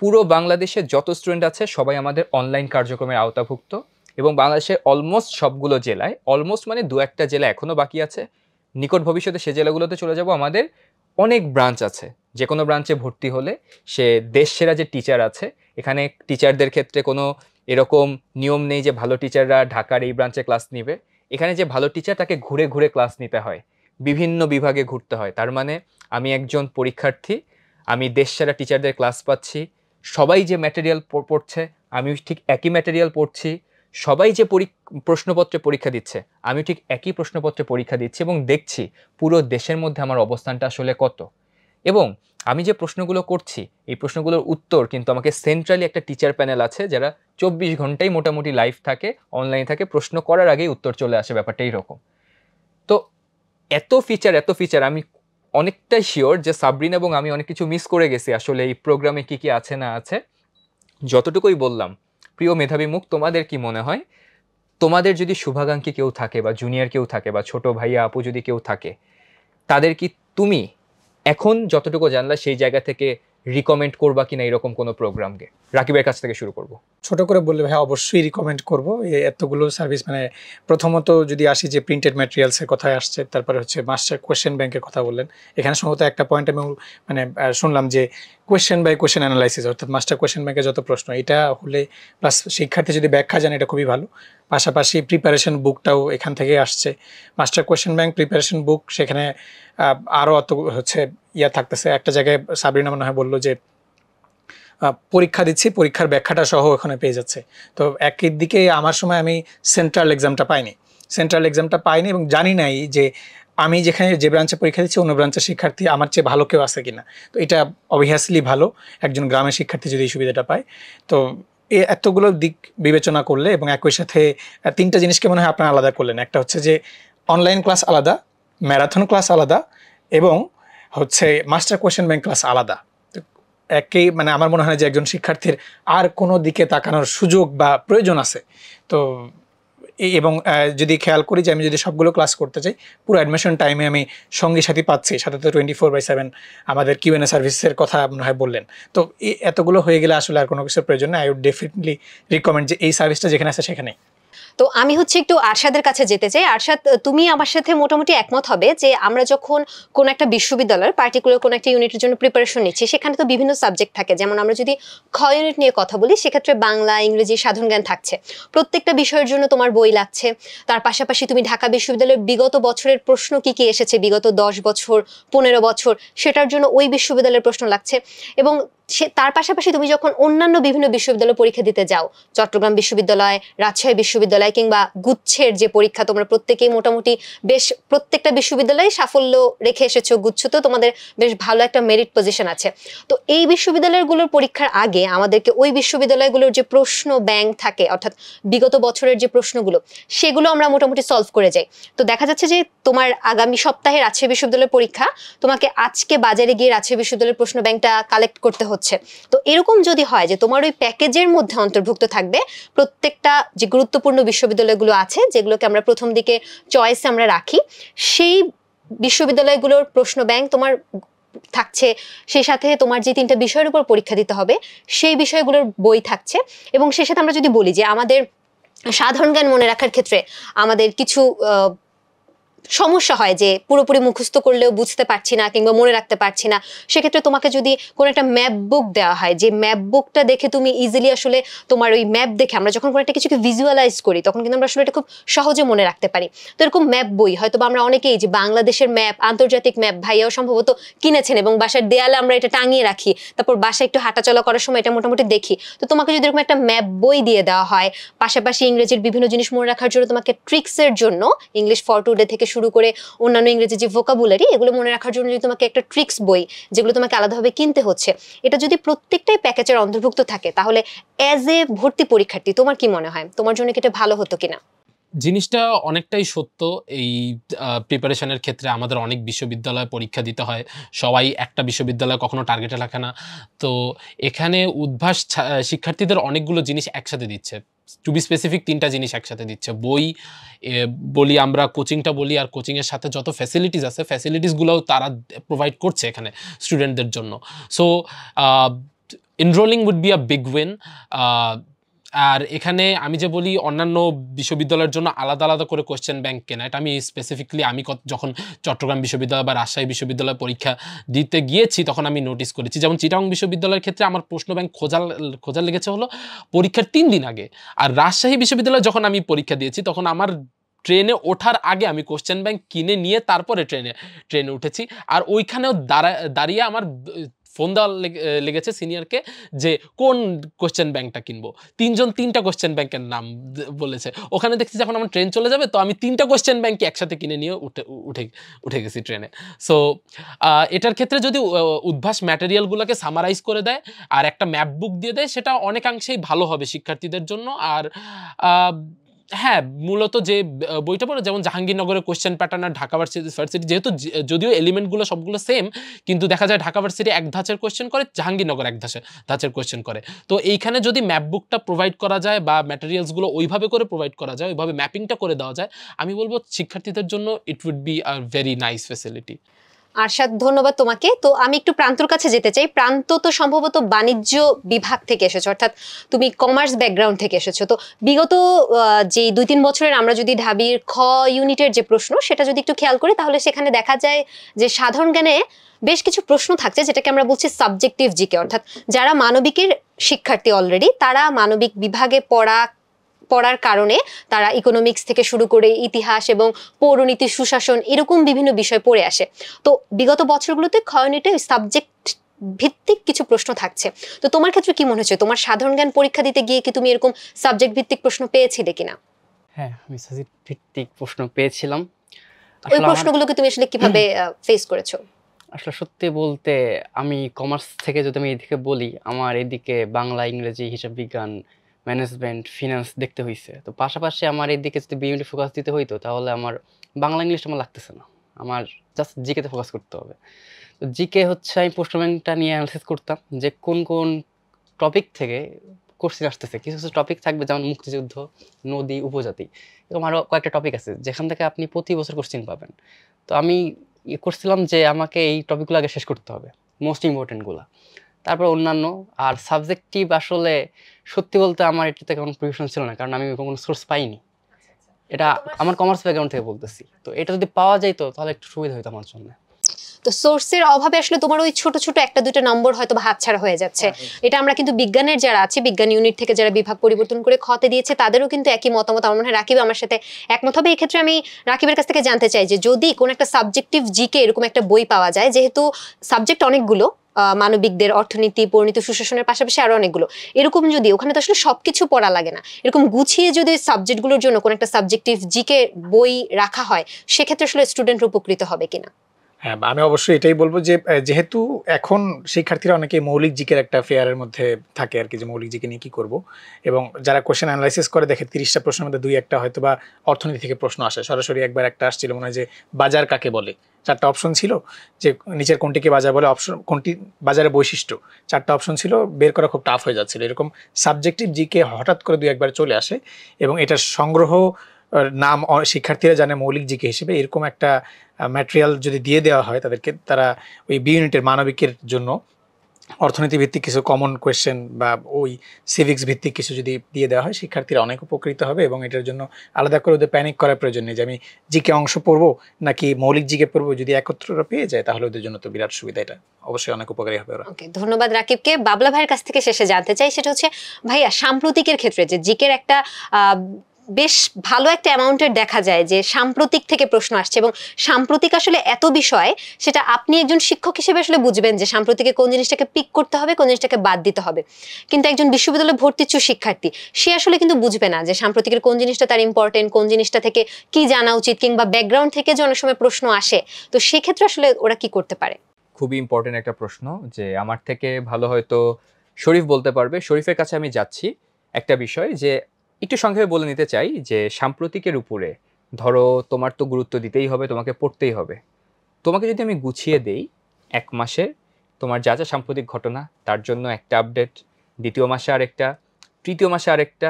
পুরো বাংলাদেশে যত স্টুডেন্ট আছে সবাই আমাদের অনলাইন কার্যক্রমের আওতাভুক্ত এবং বাংলাদেশের অলমোস্ট সবগুলো জেলায় অলমোস্ট মানে দু একটা জেলা এখনও বাকি আছে নিকট ভবিষ্যতে সে জেলাগুলোতে চলে যাব আমাদের অনেক ব্রাঞ্চ আছে যে কোনো ব্রাঞ্চে ভর্তি হলে সে দেশ সেরা যে টিচার আছে এখানে টিচারদের ক্ষেত্রে কোনো এরকম নিয়ম নেই যে ভালো টিচাররা ঢাকার এই ব্রাঞ্চে ক্লাস নিবে এখানে যে ভালো টিচার তাকে ঘুরে ঘুরে ক্লাস নিতে হয় বিভিন্ন বিভাগে ঘুরতে হয় তার মানে আমি একজন পরীক্ষার্থী আমি দেশ সেরা টিচারদের ক্লাস পাচ্ছি সবাই যে ম্যাটেরিয়াল পড়ছে আমি ঠিক একই ম্যাটেরিয়াল পড়ছি সবাই যে প্রশ্নপত্রে পরীক্ষা দিচ্ছে আমি ঠিক একই প্রশ্নপত্রে পরীক্ষা দিচ্ছি এবং দেখছি পুরো দেশের মধ্যে আমার অবস্থানটা আসলে কত এবং আমি যে প্রশ্নগুলো করছি এই প্রশ্নগুলোর উত্তর কিন্তু আমাকে সেন্ট্রালি একটা টিচার প্যানেল আছে যারা চব্বিশ ঘন্টাই মোটামুটি লাইভ থাকে অনলাইনে থাকে প্রশ্ন করার আগেই উত্তর চলে আসে ব্যাপারটা এইরকম তো এত ফিচার এত ফিচার আমি অনেকটাই শিওর যে সাবরিন এবং আমি অনেক কিছু মিস করে গেছি আসলে এই প্রোগ্রামে কি কি আছে না আছে যতটুকুই বললাম প্রিয় মেধাবী মুখ তোমাদের কি মনে হয় তোমাদের যদি শুভাকাঙ্ক্ষী কেউ থাকে বা জুনিয়র কেউ থাকে বা ছোট ভাইয়া আপু যদি কেউ থাকে তাদের কি তুমি এখন যতটুকু জানলা সেই জায়গা থেকে রিকমেন্ড করবা কিনা এরকম কোনো প্রোগ্রামকে রাকিবের কাছ থেকে শুরু করব ছোট করে বললে ভাই অবশ্যই রিকমেন্ড করব এতগুলো সার্ভিস মানে প্রথমত যদি আসি যে প্রিন্টেড ম্যাটেরিয়ালসের কথায় আসছে তারপরে হচ্ছে মাস্টার কোয়েশ্চেন ব্যাংকের কথা বললেন এখানে সম্ভবত একটা পয়েন্ট আমি মানে শুনলাম যে কোয়েশ্চেন বাই কোয়েশ্চেন অ্যানালাইসিস অর্থাৎ মাস্টার কোয়েশ্চেন ব্যাংকে যত প্রশ্ন এটা হলে প্লাস শিক্ষার্থী যদি ব্যাখ্যা জানে এটা খুবই ভালো পাশাপাশি প্রিপারেশন বুকটাও এখান থেকে আসছে master question bank preparation book সেখানে আরও অত হচ্ছে ইয়া থাকতেছে একটা জায়গায় সাবরিনা মনে হয় বললো যে পরীক্ষা দিচ্ছি পরীক্ষার ব্যাখ্যাটা সহ ওখানে পেয়ে যাচ্ছে তো একের দিকে আমার সময় আমি সেন্ট্রাল এক্সামটা পাইনি সেন্ট্রাল এক্সামটা পাইনি এবং জানি নাই যে আমি যেখানে যে ব্রাঞ্চে পরীক্ষা দিচ্ছি অন্য ব্রাঞ্চের শিক্ষার্থী আমার চেয়ে ভালো কেউ আছে কিনা তো এটা অবভিয়াসলি ভালো একজন গ্রামের শিক্ষার্থী যদি এই সুবিধাটা পায় তো এ এতগুলো দিক বিবেচনা করলে এবং একই সাথে তিনটা জিনিসকে মনে হয় আপনারা আলাদা করলেন একটা হচ্ছে যে অনলাইন ক্লাস আলাদা ম্যারাথন ক্লাস আলাদা এবং হচ্ছে মাস্টার কোয়েশ্চেন ব্যাংক ক্লাস আলাদা একেই মানে আমার মনে হয় যে একজন শিক্ষার্থীর আর কোনো দিকে তাকানোর সুযোগ বা প্রয়োজন আছে তো এবং যদি খেয়াল করি যে আমি যদি সবগুলো ক্লাস করতে চাই পুরো অ্যাডমিশন টাইমে আমি সঙ্গে সাথে পাচ্ছি সাথে তো টোয়েন্টি ফোর বাই সেভেন আমাদের কিউএনএ সার্ভিসের কথা মনে হয় বললেন তো এতগুলো হয়ে গেলে আসলে আর কোনো কিছুর প্রয়োজন নেই আই উড ডেফিনেটলি রিকমেন্ড যে এই সার্ভিসটা যেখানে আছে সেখানেই তো আমি হচ্ছে একটু আরশাদের কাছে যেতে চাই আরশাদ তুমি আমার সাথে মোটামুটি একমত হবে যে আমরা যখন কোনো একটা বিশ্ববিদ্যালয়ের পার্টিকুলার কোনো একটা ইউনিটের জন্য প্রিপারেশন নিচ্ছি সেখানে তো বিভিন্ন সাবজেক্ট থাকে যেমন আমরা যদি খ ইউনিট নিয়ে কথা বলি সেক্ষেত্রে বাংলা ইংরেজি সাধারণ জ্ঞান থাকছে প্রত্যেকটা বিষয়ের জন্য তোমার বই লাগছে তার পাশাপাশি তুমি ঢাকা বিশ্ববিদ্যালয়ের বিগত বছরের প্রশ্ন কি কি এসেছে বিগত দশ বছর পনেরো বছর সেটার জন্য ওই বিশ্ববিদ্যালয়ের প্রশ্ন লাগছে এবং সে তার পাশাপাশি তুমি যখন অন্যান্য বিভিন্ন বিশ্ববিদ্যালয় পরীক্ষা দিতে যাও চট্টগ্রাম বিশ্ববিদ্যালয় রাজশাহী বিশ্ববিদ্যালয় কিংবা গুচ্ছের যে পরীক্ষা তোমরা প্রত্যেকেই মোটামুটি বেশ প্রত্যেকটা বিশ্ববিদ্যালয়ে সাফল্য রেখে এসেছো গুচ্ছ তো তোমাদের বেশ ভালো একটা মেরিট পজিশন আছে তো এই বিশ্ববিদ্যালয়গুলোর পরীক্ষার আগে আমাদেরকে ওই বিশ্ববিদ্যালয়গুলোর যে প্রশ্ন ব্যাংক থাকে অর্থাৎ বিগত বছরের যে প্রশ্নগুলো সেগুলো আমরা মোটামুটি সলভ করে যাই তো দেখা যাচ্ছে যে তোমার আগামী সপ্তাহে রাজশাহী বিশ্ববিদ্যালয়ের পরীক্ষা তোমাকে আজকে বাজারে গিয়ে রাজশাহী বিশ্ববিদ্যালয়ের প্রশ্ন ব্যাংকটা কালেক্ট করতে হবে হচ্ছে তো এরকম যদি হয় যে তোমার ওই প্যাকেজের মধ্যে অন্তর্ভুক্ত থাকবে প্রত্যেকটা যে গুরুত্বপূর্ণ বিশ্ববিদ্যালয়গুলো আছে যেগুলোকে আমরা প্রথম দিকে চয়েসে আমরা রাখি সেই বিশ্ববিদ্যালয়গুলোর প্রশ্ন ব্যাংক তোমার থাকছে সেই সাথে তোমার যে তিনটা বিষয়ের উপর পরীক্ষা দিতে হবে সেই বিষয়গুলোর বই থাকছে এবং সে সাথে আমরা যদি বলি যে আমাদের সাধারণ জ্ঞান মনে রাখার ক্ষেত্রে আমাদের কিছু সমস্যা হয় যে পুরোপুরি মুখস্থ করলেও বুঝতে পারছি না কিংবা মনে রাখতে পারছি না সেক্ষেত্রে তোমাকে যদি কোনো একটা ম্যাপ বুক দেওয়া হয় যে ম্যাপ বুকটা দেখে তুমি ইজিলি আসলে তোমার ওই ম্যাপ দেখে আমরা যখন কোনো একটা কিছুকে ভিজুয়ালাইজ করি তখন কিন্তু আমরা আসলে এটা খুব সহজে মনে রাখতে পারি তো এরকম ম্যাপ বই হয়তো বা আমরা অনেকেই যে বাংলাদেশের ম্যাপ আন্তর্জাতিক ম্যাপ ভাইয়াও সম্ভবত কিনেছেন এবং বাসার দেয়ালে আমরা এটা টাঙিয়ে রাখি তারপর বাসায় একটু হাঁটাচলা করার সময় এটা মোটামুটি দেখি তো তোমাকে যদি এরকম একটা ম্যাপ বই দিয়ে দেওয়া হয় পাশাপাশি ইংরেজির বিভিন্ন জিনিস মনে রাখার জন্য তোমাকে ট্রিক্সের জন্য ইংলিশ ফর টুডে থেকে শুরু করে অন্যান্য ইংরেজি যে ভোকাবুলারি এগুলো মনে রাখার জন্য যদি তোমাকে একটা ট্রিক্স বই যেগুলো তোমাকে আলাদাভাবে কিনতে হচ্ছে এটা যদি প্রত্যেকটাই প্যাকেজের অন্তর্ভুক্ত থাকে তাহলে অ্যাজ এ ভর্তি পরীক্ষার্থী তোমার কি মনে হয় তোমার জন্য কি এটা ভালো হতো কিনা জিনিসটা অনেকটাই সত্য এই প্রিপারেশনের ক্ষেত্রে আমাদের অনেক বিশ্ববিদ্যালয়ে পরীক্ষা দিতে হয় সবাই একটা বিশ্ববিদ্যালয়ে কখনো টার্গেটে রাখে না তো এখানে উদ্ভাস শিক্ষার্থীদের অনেকগুলো জিনিস একসাথে দিচ্ছে টু বি স্পেসিফিক তিনটা জিনিস একসাথে দিচ্ছে বই বলি আমরা কোচিংটা বলি আর কোচিংয়ের সাথে যত ফ্যাসিলিটিস আছে ফ্যাসিলিটিসগুলোও তারা প্রোভাইড করছে এখানে স্টুডেন্টদের জন্য so enrolling would be a big win আর এখানে আমি যে বলি অন্যান্য বিশ্ববিদ্যালয়ের জন্য আলাদা আলাদা করে কোশ্চেন ব্যাংক কেনা এটা আমি স্পেসিফিকলি আমি যখন চট্টগ্রাম বিশ্ববিদ্যালয় বা রাজশাহী বিশ্ববিদ্যালয় পরীক্ষা দিতে গিয়েছি তখন আমি নোটিস করেছি যেমন চিটাং বিশ্ববিদ্যালয়ের ক্ষেত্রে আমার প্রশ্ন ব্যাংক খোঁজা খোঁজা লেগেছে হলো পরীক্ষার তিন দিন আগে আর রাজশাহী বিশ্ববিদ্যালয়ে যখন আমি পরীক্ষা দিয়েছি তখন আমার ট্রেনে ওঠার আগে আমি কোশ্চেন ব্যাংক কিনে নিয়ে তারপরে ট্রেনে ট্রেনে উঠেছি আর ওইখানেও দাঁড়া দাঁড়িয়ে আমার ফোন দেওয়া লেগেছে সিনিয়রকে যে কোন কোশ্চেন ব্যাংকটা কিনবো তিনজন তিনটা কোশ্চেন ব্যাংকের নাম বলেছে ওখানে দেখছি যখন আমার ট্রেন চলে যাবে তো আমি তিনটা কোশ্চেন ব্যাঙ্কে একসাথে কিনে নিয়ে উঠে উঠে উঠে গেছি ট্রেনে সো এটার ক্ষেত্রে যদি উদ্ভাস ম্যাটেরিয়ালগুলোকে সামারাইজ করে দেয় আর একটা ম্যাপ বুক দিয়ে দেয় সেটা অনেকাংশেই ভালো হবে শিক্ষার্থীদের জন্য আর হ্যাঁ মূলত যে বইটা পড়ে যেমন জাহাঙ্গীরনগরের কোয়েশ্চেন প্যাটার্ন আর ঢাকা ভার্সিটি ভার্সিটি যেহেতু যদিও এলিমেন্টগুলো সবগুলো সেম কিন্তু দেখা যায় ঢাকা ভার্সিটি এক ধাঁচের কোয়েশ্চেন করে জাহাঙ্গীরনগর এক ধাঁচে ধাঁচের কোয়েশ্চেন করে তো এইখানে যদি ম্যাপ বুকটা প্রোভাইড করা যায় বা ম্যাটেরিয়ালসগুলো ওইভাবে করে প্রোভাইড করা যায় ওইভাবে ম্যাপিংটা করে দেওয়া যায় আমি বলবো শিক্ষার্থীদের জন্য it would be a very nice facility Arshad ধন্যবাদ তোমাকে তো আমি একটু প্রান্তর কাছে যেতে চাই প্রান্ত তো সম্ভবত বাণিজ্য বিভাগ থেকে এসেছো অর্থাৎ তুমি কমার্স ব্যাকগ্রাউন্ড থেকে এসেছো তো বিগত যে দুই তিন বছরের আমরা যদি ঢাবির খ ইউনিটের যে প্রশ্ন সেটা যদি একটু খেয়াল করি তাহলে সেখানে দেখা যায় যে সাধারণ জ্ঞানে বেশ কিছু প্রশ্ন থাকছে যেটাকে আমরা বলছি সাবজেক্টিভ জিকে অর্থাৎ যারা মানবিকের শিক্ষার্থী অলরেডি তারা মানবিক বিভাগে পড়া পড়ার কারণে তারা ইকোনমিক্স থেকে শুরু করে ইতিহাস এবং পৌরনীতি সুশাসন এরকম বিভিন্ন বিষয় পড়ে আসে তো বিগত বছরগুলোতে খয়নিটে সাবজেক্ট ভিত্তিক কিছু প্রশ্ন থাকছে তো তোমার ক্ষেত্রে কি মনে হচ্ছে তোমার সাধারণ জ্ঞান পরীক্ষা দিতে গিয়ে কি তুমি এরকম সাবজেক্ট ভিত্তিক প্রশ্ন পেয়েছিলে কিনা হ্যাঁ আমি সাবজেক্ট ভিত্তিক প্রশ্ন পেয়েছিলাম ওই প্রশ্নগুলোকে তুমি আসলে কিভাবে ফেস *clears throat* করেছো আসলে সত্যি বলতে আমি কমার্স থেকে যদি আমি এদিকে বলি আমার এদিকে বাংলা ইংরেজি হিসাব বিজ্ঞান ম্যানেজমেন্ট ফিনান্স দেখতে হয়েছে তো পাশাপাশি আমার এই দিকে যদি বিএমডি ফোকাস দিতে হইতো তাহলে আমার বাংলা ইংলিশটা আমার লাগতেছে না আমার জাস্ট জিকেতে ফোকাস করতে হবে তো জিকে হচ্ছে আমি পোস্ট নিয়ে অ্যানালাইসিস করতাম যে কোন কোন টপিক থেকে কোশ্চিন আসতেছে কিছু কিছু টপিক থাকবে যেমন মুক্তিযুদ্ধ নদী উপজাতি এরকম আরও কয়েকটা টপিক আছে যেখান থেকে আপনি প্রতি বছর কোশ্চেন পাবেন তো আমি ইয়ে করছিলাম যে আমাকে এই টপিকগুলো আগে শেষ করতে হবে মোস্ট ইম্পর্টেন্টগুলো তারপর অন্যান্য আর সাবজেক্টিভ আসলে সত্যি বলতে আমার এটাতে কোনো প্রিপারেশন ছিল না কারণ আমি কোনো সোর্স পাইনি এটা আচ্ছা, আচ্ছা। আমার কমার্স ব্যাকগ্রাউন্ড থেকে বলতেছি তো এটা যদি পাওয়া যায় তো তাহলে একটু সুবিধা হতো আমার জন্য তো সোর্সের অভাবে আসলে তোমার ওই ছোট ছোট একটা দুটো নম্বর হয়তো হাতছাড়া হয়ে যাচ্ছে হ্যাঁ, হ্যাঁ। এটা আমরা কিন্তু বিজ্ঞানের যারা আছে বিজ্ঞান ইউনিট থেকে যারা বিভাগ পরিবর্তন করে খতে দিয়েছে তাদেরও কিন্তু একই মতামত আমার মনে হয় রাকিব আমার সাথে একমত হবে এক্ষেত্রে আমি রাকিবের কাছ থেকে জানতে চাই যে যদি কোনো একটা সাবজেক্টিভ জিকে এরকম একটা বই পাওয়া যায় যেহেতু সাবজেক্ট অনেকগুলো মানবিকদের অর্থনীতি পরিণত সুশাসনের পাশাপাশি আরো অনেকগুলো এরকম যদি ওখানে তো আসলে সবকিছু পড়া লাগে না এরকম গুছিয়ে যদি সাবজেক্টগুলোর জন্য কোনো একটা সাবজেক্টিভ জিকে বই রাখা হয় সেক্ষেত্রে আসলে স্টুডেন্ট উপকৃত হবে কিনা হ্যাঁ আমি অবশ্যই এটাই বলবো যে যেহেতু এখন শিক্ষার্থীরা অনেকে মৌলিক জিকের একটা ফেয়ারের মধ্যে থাকে আর কি যে মৌলিক জিকে নিয়ে কী করবো এবং যারা কোশ্চেন অ্যানালাইসিস করে দেখে তিরিশটা প্রশ্নের মধ্যে দুই একটা হয়তো বা অর্থনীতি থেকে প্রশ্ন আসে সরাসরি একবার একটা আসছিল মনে হয় যে বাজার কাকে বলে চারটা অপশন ছিল যে নিচের কোনটিকে বাজার বলে অপশন কোনটি বাজারে বৈশিষ্ট্য চারটা অপশন ছিল বের করা খুব টাফ হয়ে যাচ্ছিল এরকম সাবজেক্টিভ জিকে হঠাৎ করে দুই একবার চলে আসে এবং এটার সংগ্রহ নাম শিক্ষার্থীরা জানে মৌলিক জিকে হিসেবে এরকম একটা ম্যাটেরিয়াল যদি দিয়ে দেওয়া হয় তাদেরকে তারা ওই বি ইউনিটের মানবিকের জন্য অর্থনীতি ভিত্তিক কিছু কমন কোয়েশ্চেন বা ওই সিভিক্স ভিত্তিক কিছু যদি দিয়ে দেওয়া হয় শিক্ষার্থীরা অনেক উপকৃত হবে এবং এটার জন্য আলাদা করে ওদের প্যানিক করার প্রয়োজন নেই যে আমি জিকে অংশ পড়বো নাকি মৌলিক জিকে পড়বো যদি একত্র পেয়ে যায় তাহলে ওদের জন্য তো বিরাট সুবিধা এটা অবশ্যই অনেক উপকারী হবে ওরা ওকে ধন্যবাদ রাকিবকে বাবলা ভাইয়ের কাছ থেকে শেষে জানতে চাই সেটা হচ্ছে ভাইয়া সাম্প্রতিকের ক্ষেত্রে যে জিকের একটা বেশ ভালো একটা অ্যামাউন্টের দেখা যায় যে সাম্প্রতিক থেকে প্রশ্ন আসছে এবং সাম্প্রতিক আসলে এত বিষয় সেটা আপনি একজন শিক্ষক হিসেবে আসলে বুঝবেন যে সাম্প্রতিকে কোন জিনিসটাকে পিক করতে হবে কোন জিনিসটাকে বাদ দিতে হবে কিন্তু একজন বিশ্ববিদ্যালয়ে ভর্তিচ্ছু শিক্ষার্থী সে আসলে কিন্তু বুঝবে না যে সাম্প্রতিকের কোন জিনিসটা তার ইম্পর্টেন্ট কোন জিনিসটা থেকে কি জানা উচিত কিংবা ব্যাকগ্রাউন্ড থেকে যে অনেক সময় প্রশ্ন আসে তো সেক্ষেত্রে আসলে ওরা কি করতে পারে খুবই ইম্পর্টেন্ট একটা প্রশ্ন যে আমার থেকে ভালো হয়তো শরীফ বলতে পারবে শরীফের কাছে আমি যাচ্ছি একটা বিষয় যে একটু সংক্ষেপে বলে নিতে চাই যে সাম্প্রতিকের উপরে ধরো তোমার তো গুরুত্ব দিতেই হবে তোমাকে পড়তেই হবে তোমাকে যদি আমি গুছিয়ে দেই এক মাসের তোমার যা যা সাম্প্রতিক ঘটনা তার জন্য একটা আপডেট দ্বিতীয় মাসে আরেকটা তৃতীয় মাসে আরেকটা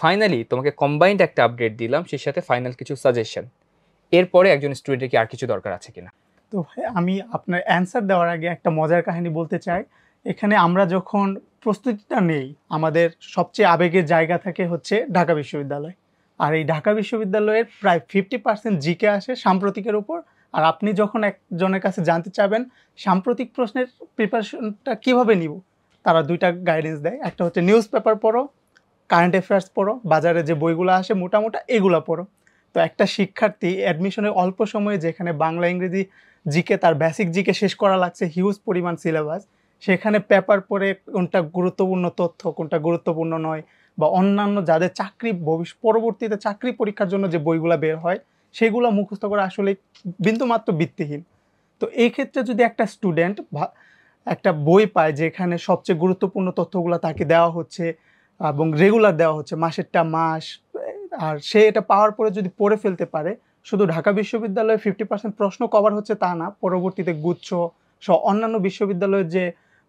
ফাইনালি তোমাকে কম্বাইন্ড একটা আপডেট দিলাম সেই সাথে ফাইনাল কিছু সাজেশন এরপরে একজন স্টুডেন্টের কি আর কিছু দরকার আছে কিনা তো ভাই আমি আপনার অ্যান্সার দেওয়ার আগে একটা মজার কাহিনী বলতে চাই এখানে আমরা যখন প্রস্তুতিটা নেই আমাদের সবচেয়ে আবেগের জায়গা থাকে হচ্ছে ঢাকা বিশ্ববিদ্যালয় আর এই ঢাকা বিশ্ববিদ্যালয়ের প্রায় ফিফটি পার্সেন্ট জিকে আসে সাম্প্রতিকের উপর আর আপনি যখন একজনের কাছে জানতে চাবেন সাম্প্রতিক প্রশ্নের প্রিপারেশনটা কীভাবে নিব তারা দুইটা গাইডেন্স দেয় একটা হচ্ছে নিউজ পেপার পড়ো কারেন্ট অ্যাফেয়ার্স পড়ো বাজারে যে বইগুলো আসে মোটামোটা এগুলো পড়ো তো একটা শিক্ষার্থী অ্যাডমিশনের অল্প সময়ে যেখানে বাংলা ইংরেজি জিকে তার বেসিক জিকে শেষ করা লাগছে হিউজ পরিমাণ সিলেবাস সেখানে পেপার পড়ে কোনটা গুরুত্বপূর্ণ তথ্য কোনটা গুরুত্বপূর্ণ নয় বা অন্যান্য যাদের চাকরি ভবিষ্যৎ পরবর্তীতে চাকরি পরীক্ষার জন্য যে বইগুলো বের হয় সেগুলো মুখস্থ করা আসলে বিন্দুমাত্র ভিত্তিহীন তো এই ক্ষেত্রে যদি একটা স্টুডেন্ট একটা বই পায় যেখানে সবচেয়ে গুরুত্বপূর্ণ তথ্যগুলো তাকে দেওয়া হচ্ছে এবং রেগুলার দেওয়া হচ্ছে মাসেরটা মাস আর সে এটা পাওয়ার পরে যদি পড়ে ফেলতে পারে শুধু ঢাকা বিশ্ববিদ্যালয়ে ফিফটি পার্সেন্ট প্রশ্ন কভার হচ্ছে তা না পরবর্তীতে গুচ্ছ সহ অন্যান্য বিশ্ববিদ্যালয়ের যে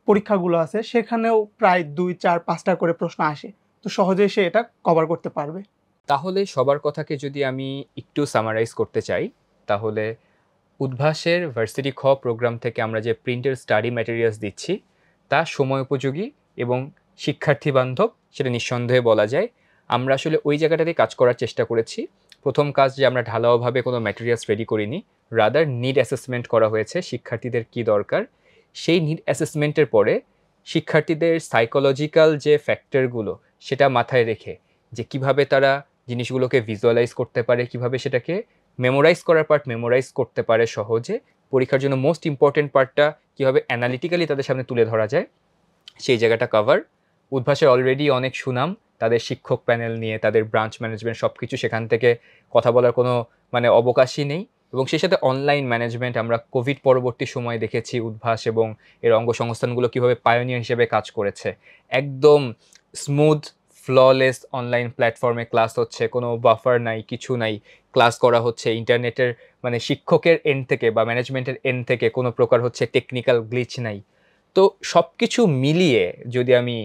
পরীক্ষাগুলো আছে সেখানেও প্রায় দুই চার পাঁচটা করে প্রশ্ন আসে তো সহজেই সে এটা কভার করতে পারবে তাহলে সবার কথাকে যদি আমি একটু সামারাইজ করতে চাই তাহলে উদ্ভাসের ভার্সিটি খ প্রোগ্রাম থেকে আমরা যে প্রিন্টের স্টাডি ম্যাটেরিয়ালস দিচ্ছি তা সময় উপযোগী এবং শিক্ষার্থী বান্ধব সেটা নিঃসন্দেহে বলা যায় আমরা আসলে ওই জায়গাটাতে কাজ করার চেষ্টা করেছি প্রথম কাজ যে আমরা ঢালাওভাবে কোনো ম্যাটেরিয়ালস রেডি করিনি রাদার নিড অ্যাসেসমেন্ট করা হয়েছে শিক্ষার্থীদের কি দরকার সেই নিড অ্যাসেসমেন্টের পরে শিক্ষার্থীদের সাইকোলজিক্যাল যে ফ্যাক্টরগুলো সেটা মাথায় রেখে যে কিভাবে তারা জিনিসগুলোকে ভিজুয়ালাইজ করতে পারে কিভাবে সেটাকে মেমোরাইজ করার পার্ট মেমোরাইজ করতে পারে সহজে পরীক্ষার জন্য মোস্ট ইম্পর্টেন্ট পার্টটা কীভাবে অ্যানালিটিক্যালি তাদের সামনে তুলে ধরা যায় সেই জায়গাটা কভার উদ্ভাসের অলরেডি অনেক সুনাম তাদের শিক্ষক প্যানেল নিয়ে তাদের ব্রাঞ্চ ম্যানেজমেন্ট সব কিছু সেখান থেকে কথা বলার কোনো মানে অবকাশই নেই এবং সেই সাথে অনলাইন ম্যানেজমেন্ট আমরা কোভিড পরবর্তী সময়ে দেখেছি উদ্ভাস এবং এর অঙ্গ সংস্থানগুলো কীভাবে পায়োনিয়ার হিসেবে কাজ করেছে একদম স্মুথ ফ্ললেস অনলাইন প্ল্যাটফর্মে ক্লাস হচ্ছে কোনো বাফার নাই কিছু নাই ক্লাস করা হচ্ছে ইন্টারনেটের মানে শিক্ষকের এন্ড থেকে বা ম্যানেজমেন্টের এন্ড থেকে কোনো প্রকার হচ্ছে টেকনিক্যাল গ্লিচ নাই তো সব কিছু মিলিয়ে যদি আমি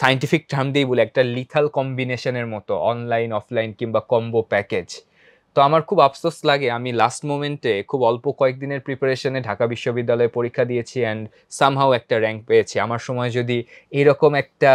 সাইন্টিফিক টার্ম দিয়ে বলি একটা লিথাল কম্বিনেশনের মতো অনলাইন অফলাইন কিংবা কম্বো প্যাকেজ তো আমার খুব আফসোস লাগে আমি লাস্ট মোমেন্টে খুব অল্প কয়েকদিনের প্রিপারেশনে ঢাকা বিশ্ববিদ্যালয়ে পরীক্ষা দিয়েছি অ্যান্ড সামহাও একটা র্যাঙ্ক পেয়েছি আমার সময় যদি এরকম একটা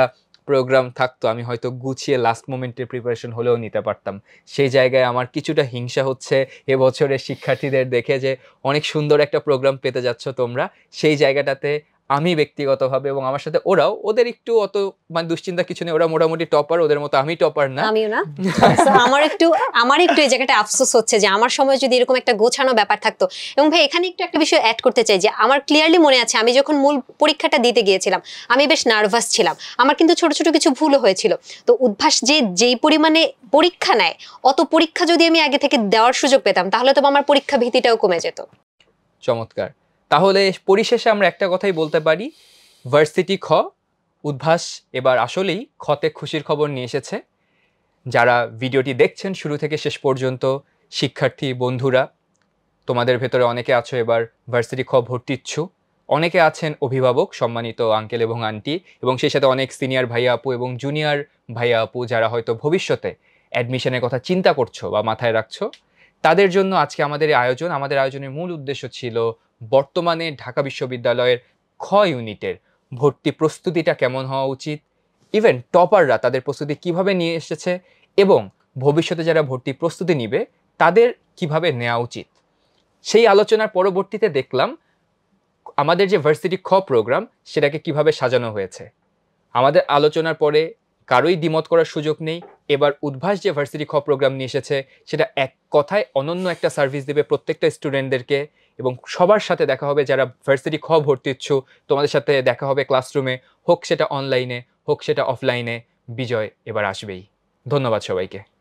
প্রোগ্রাম থাকতো আমি হয়তো গুছিয়ে লাস্ট মোমেন্টে প্রিপারেশন হলেও নিতে পারতাম সেই জায়গায় আমার কিছুটা হিংসা হচ্ছে বছরের শিক্ষার্থীদের দেখে যে অনেক সুন্দর একটা প্রোগ্রাম পেতে যাচ্ছ তোমরা সেই জায়গাটাতে আমি ব্যক্তিগতভাবে এবং আমার সাথে ওরাও ওদের একটু অত মানে দুশ্চিন্তা কিছু নেই ওরা মোটামুটি টপার ওদের মতো আমি টপার না আমিও না *laughs* আমার একটু আমার একটু এই জায়গাটা আফসোস হচ্ছে যে আমার সময় যদি এরকম একটা গোছানো ব্যাপার থাকতো এবং ভাই এখানে একটু একটা বিষয় অ্যাড করতে চাই যে আমার ক্লিয়ারলি মনে আছে আমি যখন মূল পরীক্ষাটা দিতে গিয়েছিলাম আমি বেশ নার্ভাস ছিলাম আমার কিন্তু ছোট ছোট কিছু ভুলও হয়েছিল তো উদ্ভাস যে যেই পরিমাণে পরীক্ষা নেয় অত পরীক্ষা যদি আমি আগে থেকে দেওয়ার সুযোগ পেতাম তাহলে তো আমার পরীক্ষা ভীতিটাও কমে যেত চমৎকার তাহলে পরিশেষে আমরা একটা কথাই বলতে পারি ভার্সিটি খ উদ্ভাস এবার আসলেই খতে খুশির খবর নিয়ে এসেছে যারা ভিডিওটি দেখছেন শুরু থেকে শেষ পর্যন্ত শিক্ষার্থী বন্ধুরা তোমাদের ভেতরে অনেকে আছো এবার ভার্সিটি খ ভর্তি অনেকে আছেন অভিভাবক সম্মানিত আঙ্কেল এবং আন্টি এবং সেই সাথে অনেক সিনিয়র ভাইয়া আপু এবং জুনিয়র ভাইয়া আপু যারা হয়তো ভবিষ্যতে অ্যাডমিশনের কথা চিন্তা করছো বা মাথায় রাখছো তাদের জন্য আজকে আমাদের আয়োজন আমাদের আয়োজনের মূল উদ্দেশ্য ছিল বর্তমানে ঢাকা বিশ্ববিদ্যালয়ের খ ইউনিটের ভর্তি প্রস্তুতিটা কেমন হওয়া উচিত ইভেন টপাররা তাদের প্রস্তুতি কিভাবে নিয়ে এসেছে এবং ভবিষ্যতে যারা ভর্তি প্রস্তুতি নিবে তাদের কিভাবে নেওয়া উচিত সেই আলোচনার পরবর্তীতে দেখলাম আমাদের যে ভার্সিটি খ প্রোগ্রাম সেটাকে কিভাবে সাজানো হয়েছে আমাদের আলোচনার পরে কারোই দ্বিমত করার সুযোগ নেই এবার উদ্ভাস যে ভার্সিটি খ প্রোগ্রাম নিয়ে এসেছে সেটা এক কথায় অনন্য একটা সার্ভিস দেবে প্রত্যেকটা স্টুডেন্টদেরকে এবং সবার সাথে দেখা হবে যারা ভার্সিটি খ ভর্তি ইচ্ছু তোমাদের সাথে দেখা হবে ক্লাসরুমে হোক সেটা অনলাইনে হোক সেটা অফলাইনে বিজয় এবার আসবেই ধন্যবাদ সবাইকে